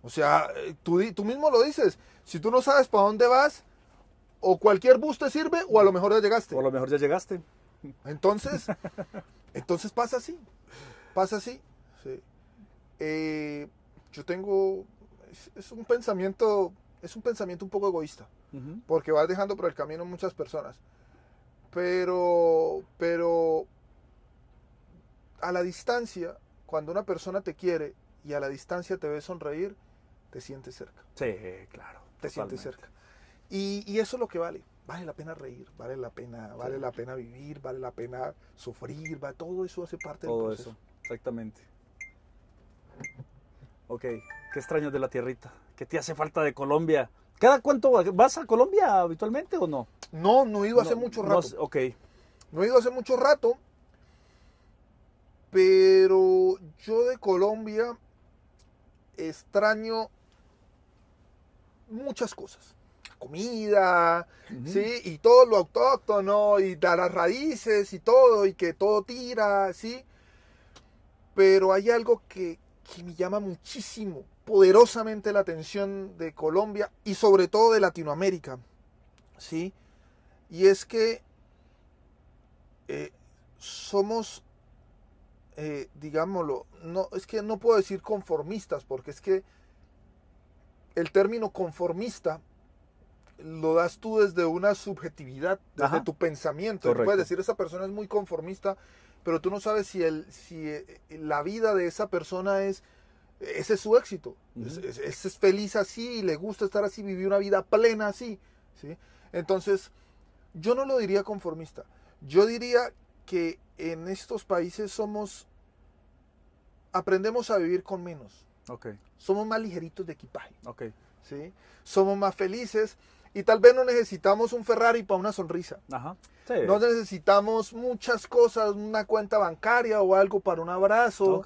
O sea, eh, tú, tú mismo lo dices. Si tú no sabes para dónde vas, o cualquier bus te sirve, o a lo mejor ya llegaste. O a lo mejor ya llegaste. Entonces, entonces pasa así. Pasa así. Sí. Eh, yo tengo, es, un pensamiento, es un pensamiento un poco egoísta, porque vas dejando por el camino muchas personas. Pero, pero a la distancia, cuando una persona te quiere y a la distancia te ve sonreír, te sientes cerca. Sí, claro. Te sientes cerca. Y, eso es lo que vale. Vale la pena reír, vale la pena, la pena vivir, vale la pena sufrir, va, todo eso hace parte del proceso. Eso, exactamente. Ok, ¿qué extraño de la tierrita? ¿Qué te hace falta de Colombia? ¿Cada cuánto vas a Colombia habitualmente o no? No, no he ido hace mucho rato. No, ok. No he ido hace mucho rato, pero yo de Colombia extraño muchas cosas. Comida, ¿sí? Y todo lo autóctono, y las raíces, y todo, y que todo tira, ¿sí? Pero hay algo que, que me llama muchísimo, poderosamente la atención de Colombia y sobre todo de Latinoamérica. ¿sí? Y es que eh, somos, eh, digámoslo, no, es que no puedo decir conformistas, porque es que el término conformista lo das tú desde una subjetividad, desde tu pensamiento. Puedes decir, esa persona es muy conformista pero tú no sabes si, el, si eh, eh, la vida de esa persona es, ese es su éxito, es, feliz así, y le gusta estar así, vivir una vida plena así, ¿sí? Entonces, yo no lo diría conformista, yo diría que en estos países somos, aprendemos a vivir con menos. ok Somos más ligeritos de equipaje. ok ¿sí? Somos más felices y tal vez no necesitamos un Ferrari para una sonrisa. Ajá. No necesitamos muchas cosas, una cuenta bancaria o algo para un abrazo.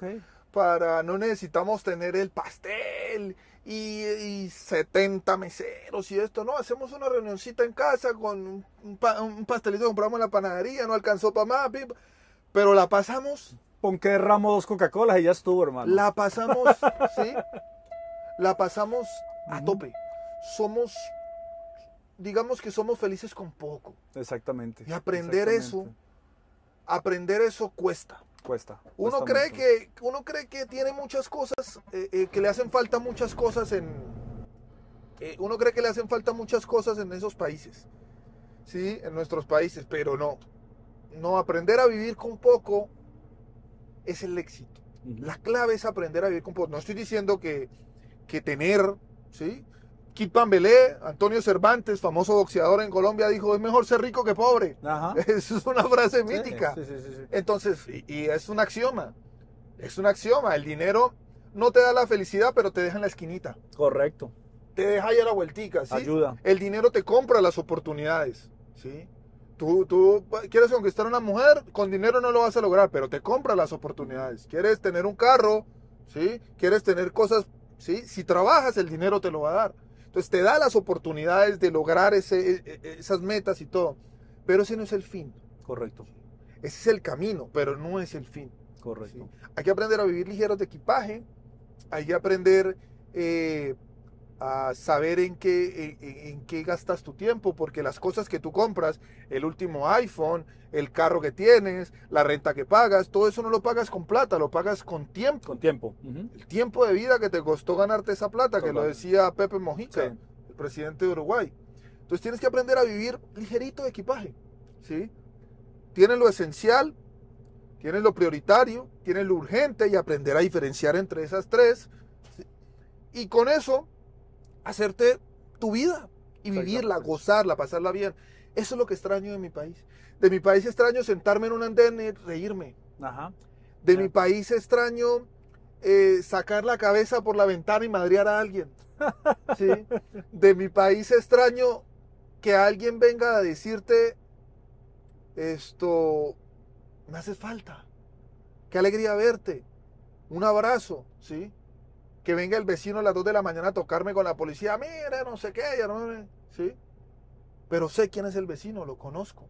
Para, no necesitamos tener el pastel y, 70 meseros y esto. No, hacemos una reunioncita en casa con un, pastelito compramos en la panadería, no alcanzó para más, pero la pasamos. ¿Con qué ramo dos Coca-Colas y ya estuvo, hermano. La pasamos, ¿sí? La pasamos a tope. Somos digamos que somos felices con poco. Exactamente. Y aprender eso, aprender eso cuesta. Cuesta. Uno cree que uno cree que tiene muchas cosas, eh, eh, que le hacen falta muchas cosas en, eh, uno cree que le hacen falta muchas cosas en esos países, sí, en nuestros países, pero no. No aprender a vivir con poco es el éxito. La clave es aprender a vivir con poco. No estoy diciendo que, que tener, sí, Kit Pambelé, Antonio Cervantes, famoso boxeador en Colombia, dijo, es mejor ser rico que pobre. es una frase mítica. Entonces, y, es un axioma, es un axioma. El dinero no te da la felicidad, pero te deja en la esquinita. Correcto. Te deja ahí a la vueltica, ¿sí? Ayuda. El dinero te compra las oportunidades, ¿sí? Tú, tú quieres conquistar a una mujer, con dinero no lo vas a lograr, pero te compra las oportunidades. Quieres tener un carro, ¿sí? Quieres tener cosas, ¿sí? Si trabajas, el dinero te lo va a dar. Entonces te da las oportunidades de lograr e, e, esas metas y todo, pero ese no es el fin. Correcto. Ese es el camino, pero no es el fin. Correcto. Hay que aprender a vivir ligeros de equipaje, hay que aprender eh, a saber en qué, en, qué gastas tu tiempo, porque las cosas que tú compras, el último iPhone, el carro que tienes, la renta que pagas, todo eso no lo pagas con plata, lo pagas con tiempo. Con tiempo. El tiempo de vida que te costó ganarte esa plata, que lo decía Pepe Mojica, el presidente de Uruguay. Entonces tienes que aprender a vivir ligerito de equipaje, ¿sí? Tienes lo esencial, tienes lo prioritario, tienes lo urgente y aprender a diferenciar entre esas tres. Y con eso hacerte tu vida y vivirla, gozarla, pasarla bien. Eso es lo que extraño de mi país. De mi país extraño sentarme en un andén y reírme. Ajá. De mi país extraño eh, sacar la cabeza por la ventana y madrear a alguien. ¿Sí? De mi país extraño que alguien venga a decirte esto, me hace falta. Qué alegría verte. Un abrazo, ¿sí? que venga el vecino a las 2 de la mañana a tocarme con la policía, mira, no sé qué, ya no eh", ¿sí? Pero sé quién es el vecino, lo conozco.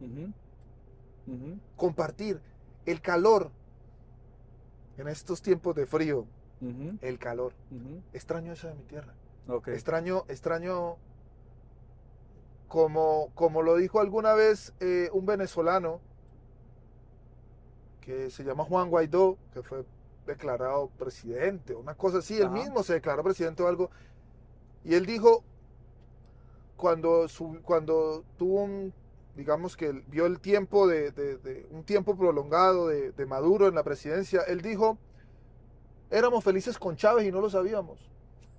Compartir el calor en estos tiempos de frío, el calor. Extraño eso de mi tierra. Extraño, extraño, como, como lo dijo alguna vez eh, un venezolano que se llama Juan Guaidó, que fue declarado presidente, una cosa así, él mismo se declaró presidente o algo, y él dijo, cuando, cuando tuvo un, digamos que vio el tiempo de, un tiempo prolongado de, Maduro en la presidencia, él dijo, éramos felices con Chávez y no lo sabíamos.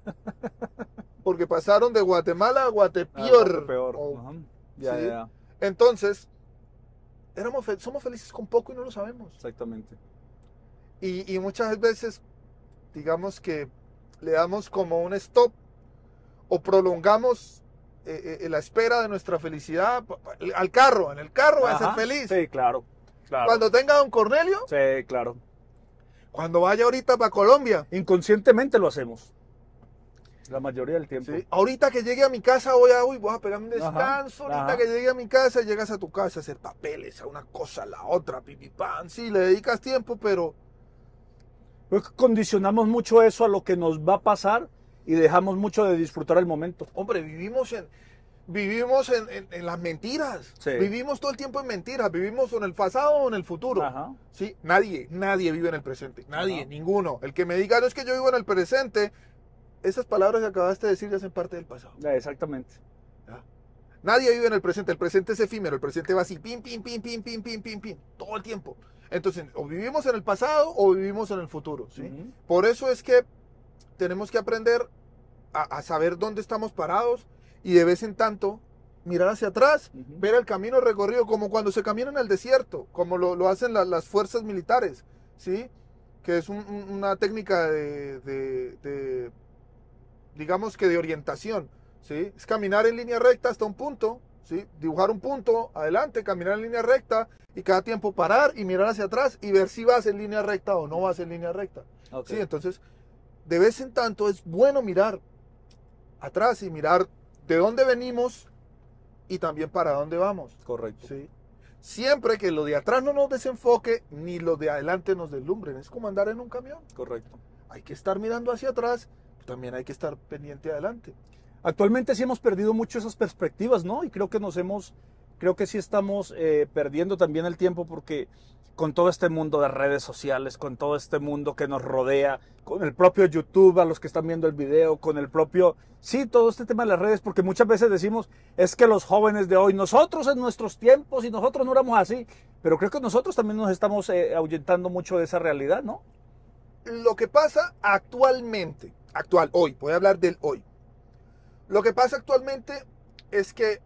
Porque pasaron de Guatemala a Guatepeor. Ah, oh, Entonces, éramos somos felices con poco y no lo sabemos. Exactamente. Y, muchas veces, digamos que le damos como un stop o prolongamos eh, eh, eh, la espera de nuestra felicidad al carro, en el carro va a ser feliz. Sí, claro, claro. Cuando tenga a don Cornelio. Sí, claro. Cuando vaya ahorita para Colombia. Inconscientemente lo hacemos. La mayoría del tiempo. Ahorita que llegue a mi casa voy a, uy, voy a pegarme un descanso. ahorita que llegue a mi casa, llegas a tu casa a hacer papeles, a una cosa, a la otra, pan Sí, le dedicas tiempo, pero condicionamos mucho eso a lo que nos va a pasar y dejamos mucho de disfrutar el momento. Hombre, vivimos en, vivimos en, las mentiras. Vivimos todo el tiempo en mentiras. Vivimos en el pasado o en el futuro. ¿Sí? Nadie, nadie vive en el presente. Nadie, ninguno. El que me diga, no es que yo vivo en el presente, esas palabras que acabaste de decir ya hacen parte del pasado. exactamente. Nadie vive en el presente. El presente es efímero. El presente va así, pim, pim, pim, pim, pim, pim, pim, pim, todo el tiempo. Entonces, o vivimos en el pasado o vivimos en el futuro. Por eso es que tenemos que aprender a, saber dónde estamos parados y de vez en tanto mirar hacia atrás, ver el camino recorrido, como cuando se camina en el desierto, como lo, hacen las fuerzas militares, ¿sí? que es una técnica de, digamos que de orientación. ¿sí? Es caminar en línea recta hasta un punto, ¿sí? dibujar un punto, adelante, caminar en línea recta, y cada tiempo parar y mirar hacia atrás y ver si vas en línea recta o no vas en línea recta. Sí, entonces, de vez en tanto es bueno mirar atrás y mirar de dónde venimos y también para dónde vamos. Correcto. Sí. Siempre que lo de atrás no nos desenfoque ni lo de adelante nos deslumbren. Es como andar en un camión. Correcto. Hay que estar mirando hacia atrás, pero también hay que estar pendiente adelante. Actualmente sí hemos perdido mucho esas perspectivas, ¿no? Y creo que nos hemos creo que sí estamos eh, perdiendo también el tiempo porque con todo este mundo de redes sociales, con todo este mundo que nos rodea, con el propio YouTube, a los que están viendo el video, con el propio, sí, todo este tema de las redes, porque muchas veces decimos, es que los jóvenes de hoy, nosotros en nuestros tiempos y nosotros no éramos así, pero creo que nosotros también nos estamos eh, ahuyentando mucho de esa realidad, ¿no? Lo que pasa actualmente, actual, hoy, voy a hablar del hoy. Lo que pasa actualmente es que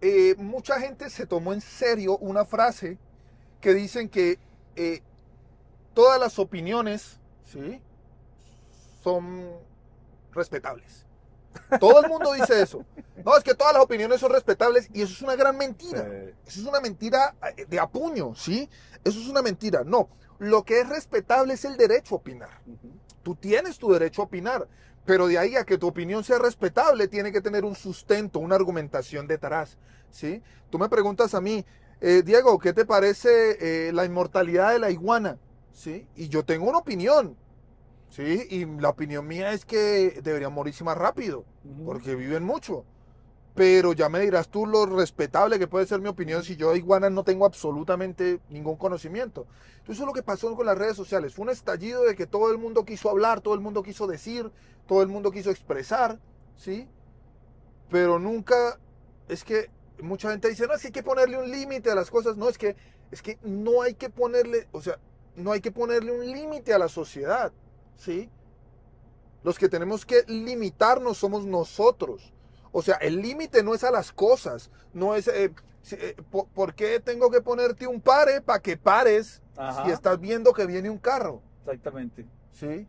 eh, mucha gente se tomó en serio una frase que dicen que eh, todas las opiniones son respetables. Todo el mundo dice eso. No, es que todas las opiniones son respetables y eso es una gran mentira. Eso es una mentira eh, de apuño, ¿sí? Eso es una mentira. No, lo que es respetable es el derecho a opinar. Tú tienes tu derecho a opinar, pero de ahí a que tu opinión sea respetable, tiene que tener un sustento, una argumentación detrás. ¿sí? Tú me preguntas a mí, eh, Diego, ¿qué te parece eh, la inmortalidad de la iguana? ¿Sí? Y yo tengo una opinión. ¿sí? Y la opinión mía es que deberían morirse más rápido, porque viven mucho pero ya me dirás tú lo respetable que puede ser mi opinión si yo de no tengo absolutamente ningún conocimiento. eso es lo que pasó con las redes sociales, fue un estallido de que todo el mundo quiso hablar, todo el mundo quiso decir, todo el mundo quiso expresar, ¿sí? Pero nunca, es que mucha gente dice, no, es que hay que ponerle un límite a las cosas, no, es que, es que no hay que ponerle, o sea, no hay que ponerle un límite a la sociedad, ¿sí? Los que tenemos que limitarnos somos nosotros o sea, el límite no es a las cosas, no es... Eh, eh, ¿Por qué tengo que ponerte un pare para que pares si estás viendo que viene un carro? Exactamente. ¿Sí?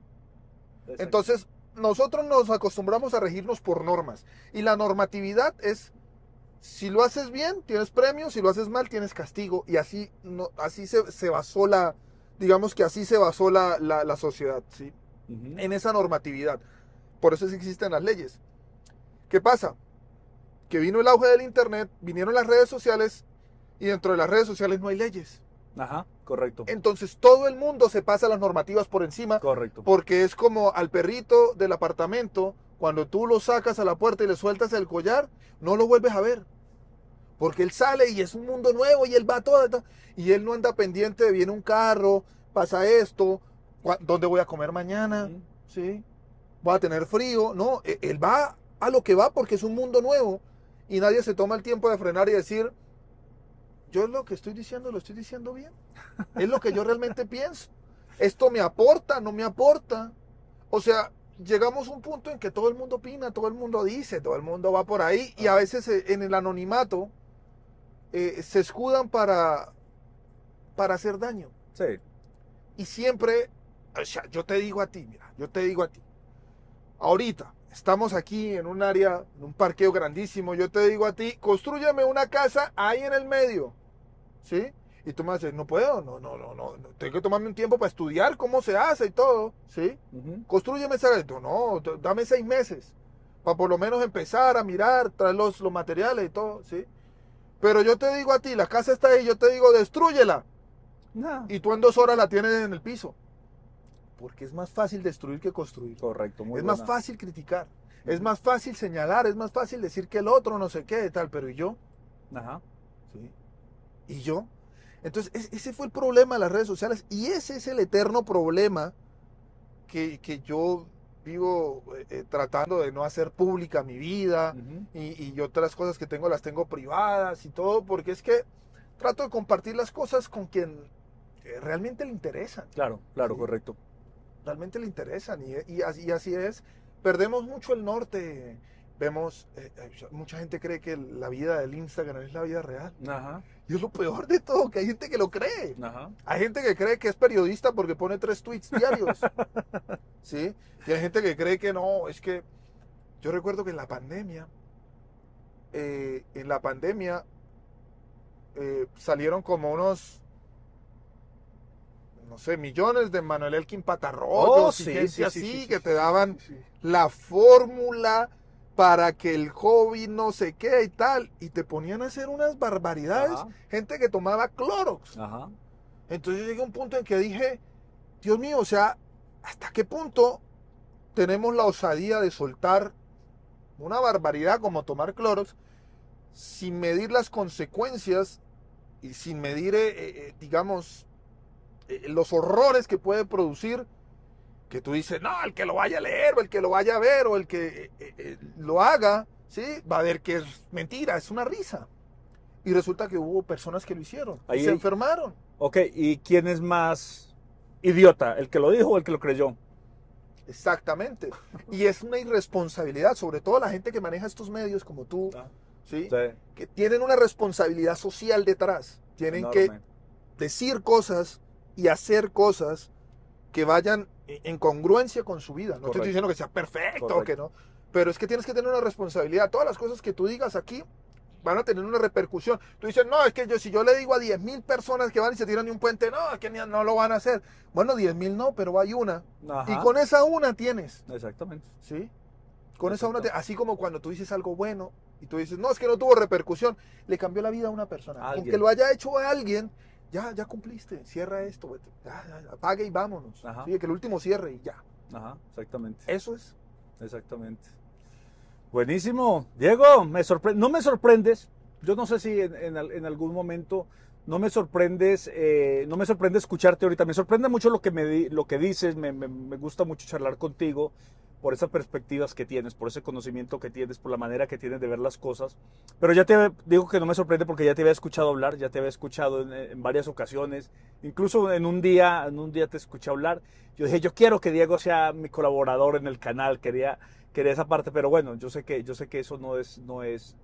Entonces, nosotros nos acostumbramos a regirnos por normas. Y la normatividad es, si lo haces bien, tienes premio, si lo haces mal, tienes castigo. Y así, no, así se, se basó la, digamos que así se basó la, la, sociedad, ¿sí? En esa normatividad. Por eso existen las leyes. ¿Qué pasa? Que vino el auge del Internet, vinieron las redes sociales y dentro de las redes sociales no hay leyes. Ajá, correcto. Entonces todo el mundo se pasa las normativas por encima. Correcto. Porque es como al perrito del apartamento, cuando tú lo sacas a la puerta y le sueltas el collar, no lo vuelves a ver. Porque él sale y es un mundo nuevo y él va todo. Y él no anda pendiente de viene un carro, pasa esto, ¿dónde voy a comer mañana? Sí. ¿Sí? a tener frío? No, e-, él va a lo que va porque es un mundo nuevo y nadie se toma el tiempo de frenar y decir, yo lo que estoy diciendo lo estoy diciendo bien, es lo que yo realmente pienso, esto me aporta, no me aporta. O sea, llegamos a un punto en que todo el mundo opina, todo el mundo dice, todo el mundo va por ahí y a ah. veces eh, en el anonimato eh, se escudan para, para hacer daño. Sí. Y siempre, yo te digo a ti, mira, yo te digo a ti, ahorita, Estamos aquí en un área, en un parqueo grandísimo. Yo te digo a ti, construyeme una casa ahí en el medio. ¿Sí? Y tú me dices, no puedo, no, no, no, no, tengo que tomarme un tiempo para estudiar cómo se hace y todo, ¿sí? Construyeme esa casa. no, dame seis meses para por lo menos empezar a mirar, traer los, materiales y todo, ¿sí? Pero yo te digo a ti, la casa está ahí, yo te digo, destruyela. Y tú en dos horas la tienes en el piso. Porque es más fácil destruir que construir. Correcto, muy Es más fácil criticar, es más fácil señalar, es más fácil decir que el otro no sé qué, tal, pero ¿y yo? Ajá. ¿Sí? ¿Y yo? Entonces, ese fue el problema de las redes sociales y ese es el eterno problema que, yo vivo eh, eh, tratando de no hacer pública mi vida y, otras cosas que tengo las tengo privadas y todo, porque es que trato de compartir las cosas con quien eh, realmente le interesa. Claro, claro, correcto realmente le interesan y, así, es. Perdemos mucho el norte. Vemos, eh, eh, mucha gente cree que la vida del Instagram es la vida real. Ajá. Y es lo peor de todo, que hay gente que lo cree. Hay gente que cree que es periodista porque pone tres tweets diarios. ¿Sí? Y hay gente que cree que no, es que yo recuerdo que en la pandemia, eh, en la pandemia salieron como unos no sé, millones de Manuel Elkin Patarroyos así que te daban la fórmula para que el hobby no se quede y tal, y te ponían a hacer unas barbaridades, gente que tomaba Clorox. Entonces llegué a un punto en que dije, Dios mío, o sea, ¿hasta qué punto tenemos la osadía de soltar una barbaridad como tomar Clorox sin medir las consecuencias y sin medir, eh, eh, digamos, eh, los horrores que puede producir, que tú dices, no, el que lo vaya a leer o el que lo vaya a ver o el que eh, eh, lo haga, ¿sí? va a ver que es mentira, es una risa. Y resulta que hubo personas que lo hicieron, se enfermaron. Ok, ¿y quién es más idiota, el que lo dijo o el que lo creyó? Exactamente. Y es una irresponsabilidad, sobre todo la gente que maneja estos medios como tú, ah, ¿sí? que tienen una responsabilidad social detrás. Tienen que decir cosas y hacer cosas que vayan e, en congruencia con su vida. No estoy diciendo que sea perfecto o que no, pero es que tienes que tener una responsabilidad. Todas las cosas que tú digas aquí van a tener una repercusión. Tú dices, no, es que yo, si yo le digo a 10.000 personas que van y se tiran de un puente, no, es que no lo van a hacer. Bueno, 10.000 no, pero hay una. Y con esa una tienes. Exactamente. ¿Sí? Con esa una, así como cuando tú dices algo bueno y tú dices, no, es que no tuvo repercusión, le cambió la vida a una persona. Aunque lo haya hecho a alguien, ya, ya cumpliste, cierra esto, vete, apague y vámonos. Ajá. Que el último cierre y ya. Ajá, exactamente. Eso es. Exactamente. Buenísimo. Diego, me sorprende, no me sorprendes. Yo no sé si en, algún momento no me sorprendes, eh, no me sorprende escucharte ahorita. Me sorprende mucho lo que, me, lo que dices, me gusta mucho charlar contigo por esas perspectivas que tienes, por ese conocimiento que tienes, por la manera que tienes de ver las cosas. Pero ya te digo que no me sorprende porque ya te había escuchado hablar, ya te había escuchado en, varias ocasiones, incluso en un día, en un día te escuché hablar. Yo dije, yo quiero que Diego sea mi colaborador en el canal, quería, quería esa parte, pero bueno, yo sé que, yo sé que eso no es, no es,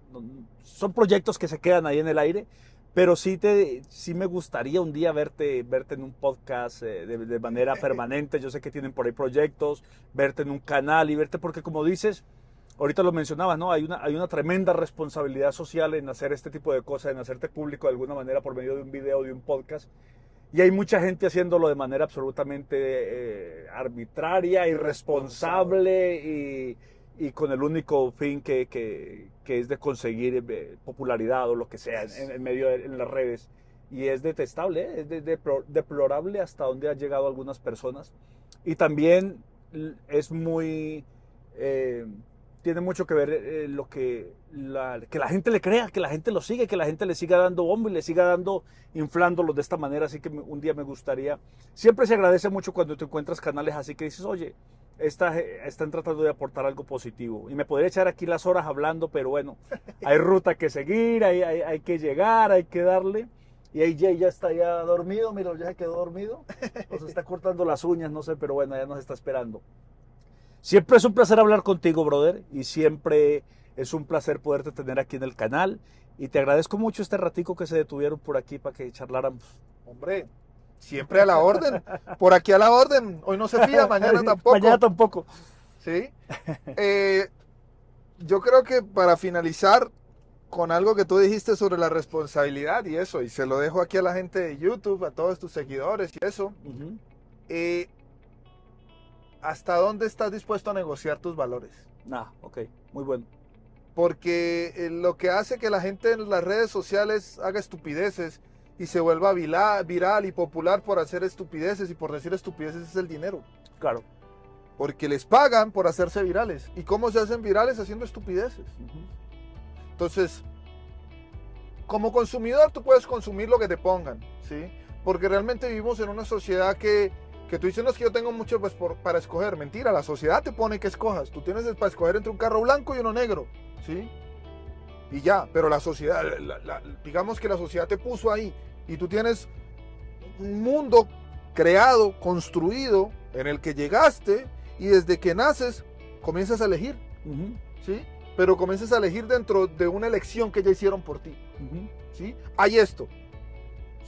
son proyectos que se quedan ahí en el aire pero sí, te, sí me gustaría un día verte, verte en un podcast eh, de, manera permanente. Yo sé que tienen por ahí proyectos, verte en un canal y verte, porque como dices, ahorita lo mencionabas, ¿no? Hay una, hay una tremenda responsabilidad social en hacer este tipo de cosas, en hacerte público de alguna manera por medio de un video, de un podcast. Y hay mucha gente haciéndolo de manera absolutamente eh, arbitraria, irresponsable y y con el único fin que, es de conseguir eh, popularidad o lo que sea en, medio en las redes. Y es detestable, ¿eh? es deplorable hasta donde han llegado algunas personas. Y también es muy... Eh, tiene mucho que ver lo que la, que la gente le crea, que la gente lo sigue, que la gente le siga dando bombo y le siga dando, inflándolo de esta manera. Así que un día me gustaría. Siempre se agradece mucho cuando te encuentras canales así que dices, oye, Está, eh, están tratando de aportar algo positivo. Y me podría echar aquí las horas hablando, pero bueno, hay ruta que seguir, hay, que llegar, hay que darle. Y AJ ya está ya dormido, mira, ya se quedó dormido. Nos está cortando las uñas, no sé, pero bueno, ya nos está esperando. Siempre es un placer hablar contigo, brother, y siempre es un placer poderte tener aquí en el canal. Y te agradezco mucho este ratico que se detuvieron por aquí para que charláramos. Hombre, Siempre a la orden. Por aquí a la orden. Hoy no se fía, mañana tampoco. Mañana tampoco. Sí. Eh, yo creo que para finalizar con algo que tú dijiste sobre la responsabilidad y eso, y se lo dejo aquí a la gente de YouTube, a todos tus seguidores y eso. Eh, ¿Hasta dónde estás dispuesto a negociar tus valores? Ah, ok, muy bueno. Porque eh, lo que hace que la gente en las redes sociales haga estupideces y se vuelva viral y popular por hacer estupideces y por decir estupideces es el dinero. Claro. Porque les pagan por hacerse virales. ¿Y cómo se hacen virales? Haciendo estupideces. Entonces, como consumidor tú puedes consumir lo que te pongan, ¿sí? Porque realmente vivimos en una sociedad que, que tú dices, no es que yo tengo mucho pues, para escoger. Mentira, la sociedad te pone que escojas. Tú tienes pues, para escoger entre un carro blanco y uno negro, ¿sí? y ya, pero la sociedad, digamos que la sociedad te puso ahí y tú tienes un mundo creado, construido, en el que llegaste y desde que naces comienzas a elegir, ¿sí? Pero comienzas a elegir dentro de una elección que ya hicieron por ti, ¿sí? Hay esto,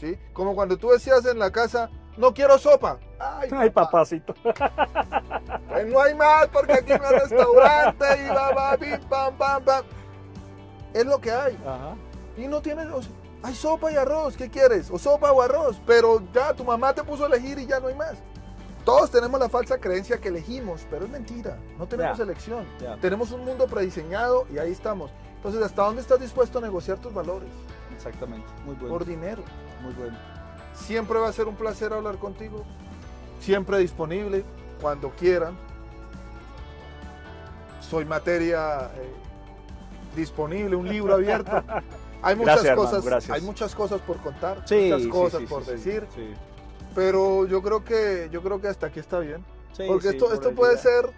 ¿sí? Como cuando tú decías en la casa, no quiero sopa. Ay, papacito. Pues no hay más porque aquí no hay restaurante y va, va, pam, pam, es lo que hay. Y no tienes... o hay sopa y arroz, ¿qué quieres? O sopa o arroz, pero ya tu mamá te puso a elegir y ya no hay más. Todos tenemos la falsa creencia que elegimos, pero es mentira, no tenemos elección. Tenemos un mundo prediseñado y ahí estamos. Entonces, ¿hasta dónde estás dispuesto a negociar tus valores? Exactamente, muy bueno. Por dinero. Muy bueno. Siempre va a ser un placer hablar contigo, siempre disponible, cuando quieran. Soy materia... Eh, disponible, un libro abierto. Hay muchas cosas, hay muchas cosas por contar, muchas cosas por decir. Pero yo creo que yo creo que hasta aquí está bien. Porque esto, esto puede ser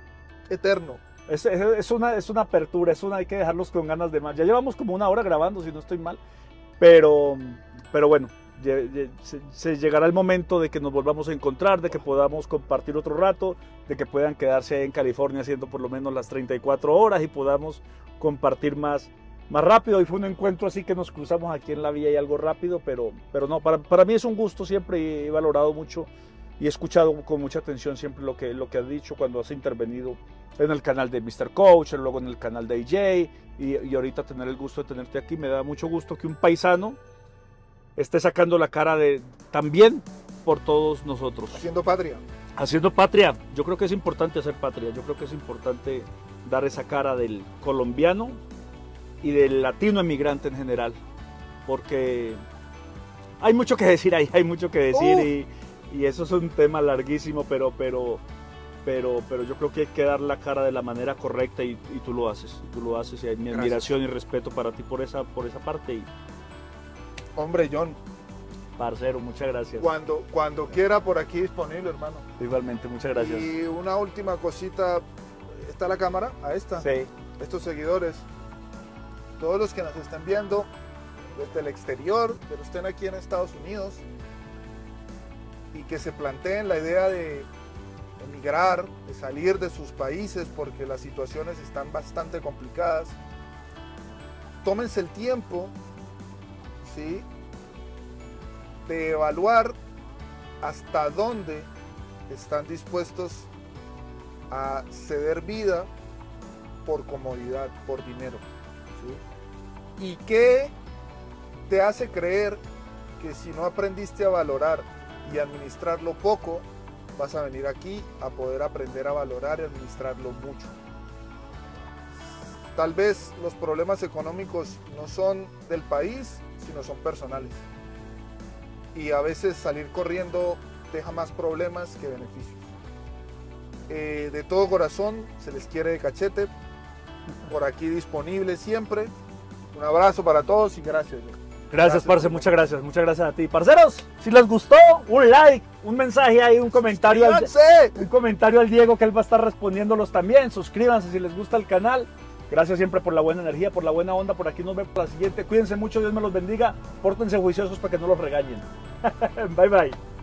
eterno. Es, una, es una apertura, es una, hay que dejarlos con ganas de más. Ya llevamos como una hora grabando, si no estoy mal. Pero, pero bueno, se llegará el momento de que nos volvamos a encontrar, de que podamos compartir otro rato, de que puedan quedarse en California haciendo por lo menos las 34 horas y podamos compartir más, más rápido. Y fue un encuentro así que nos cruzamos aquí en la vía y algo rápido, pero, pero no, para, mí es un gusto siempre y he valorado mucho y he escuchado con mucha atención siempre lo que, lo que has dicho cuando has intervenido en el canal de Mr. Coach, luego en el canal de AJ y, y ahorita tener el gusto de tenerte aquí. Me da mucho gusto que un paisano esté sacando la cara de también por todos nosotros. Haciendo patria. Haciendo patria. Yo creo que es importante hacer patria. Yo creo que es importante dar esa cara del colombiano y del latino emigrante en general. Porque hay mucho que decir ahí, hay mucho que decir y, eso es un tema larguísimo, pero, pero, pero, pero yo creo que hay que dar la cara de la manera correcta y, tú lo haces. Y tú lo haces y hay mi admiración y respeto para ti por esa, por esa parte. Y, Hombre, John. Parcero, muchas gracias. Cuando, cuando quiera, por aquí disponible, hermano. Igualmente, muchas gracias. Y una última cosita, ¿está la cámara? A esta. Sí. Estos seguidores, todos los que nos están viendo desde el exterior, pero estén aquí en Estados Unidos y que se planteen la idea de emigrar, de salir de sus países porque las situaciones están bastante complicadas, tómense el tiempo de evaluar hasta dónde están dispuestos a ceder vida por comodidad, por dinero. ¿Y qué te hace creer que si no aprendiste a valorar y administrar lo poco, vas a venir aquí a poder aprender a valorar y administrarlo mucho? Tal vez los problemas económicos no son del país, sino son personales. Y a veces salir corriendo deja más problemas que beneficios. Eh, de todo corazón, se les quiere de cachete. Por aquí disponible siempre. Un abrazo para todos y gracias. Gracias, Parce, muchas gracias, muchas gracias a ti. Parceros, si les gustó, un like, un mensaje ahí, un comentario, un comentario al Diego que él va a estar respondiéndolos también. Suscríbanse si les gusta el canal. Gracias siempre por la buena energía, por la buena onda. Por aquí nos vemos la siguiente. Cuídense mucho, Dios me los bendiga. Pórtense juiciosos para que no los regañen. bye bye.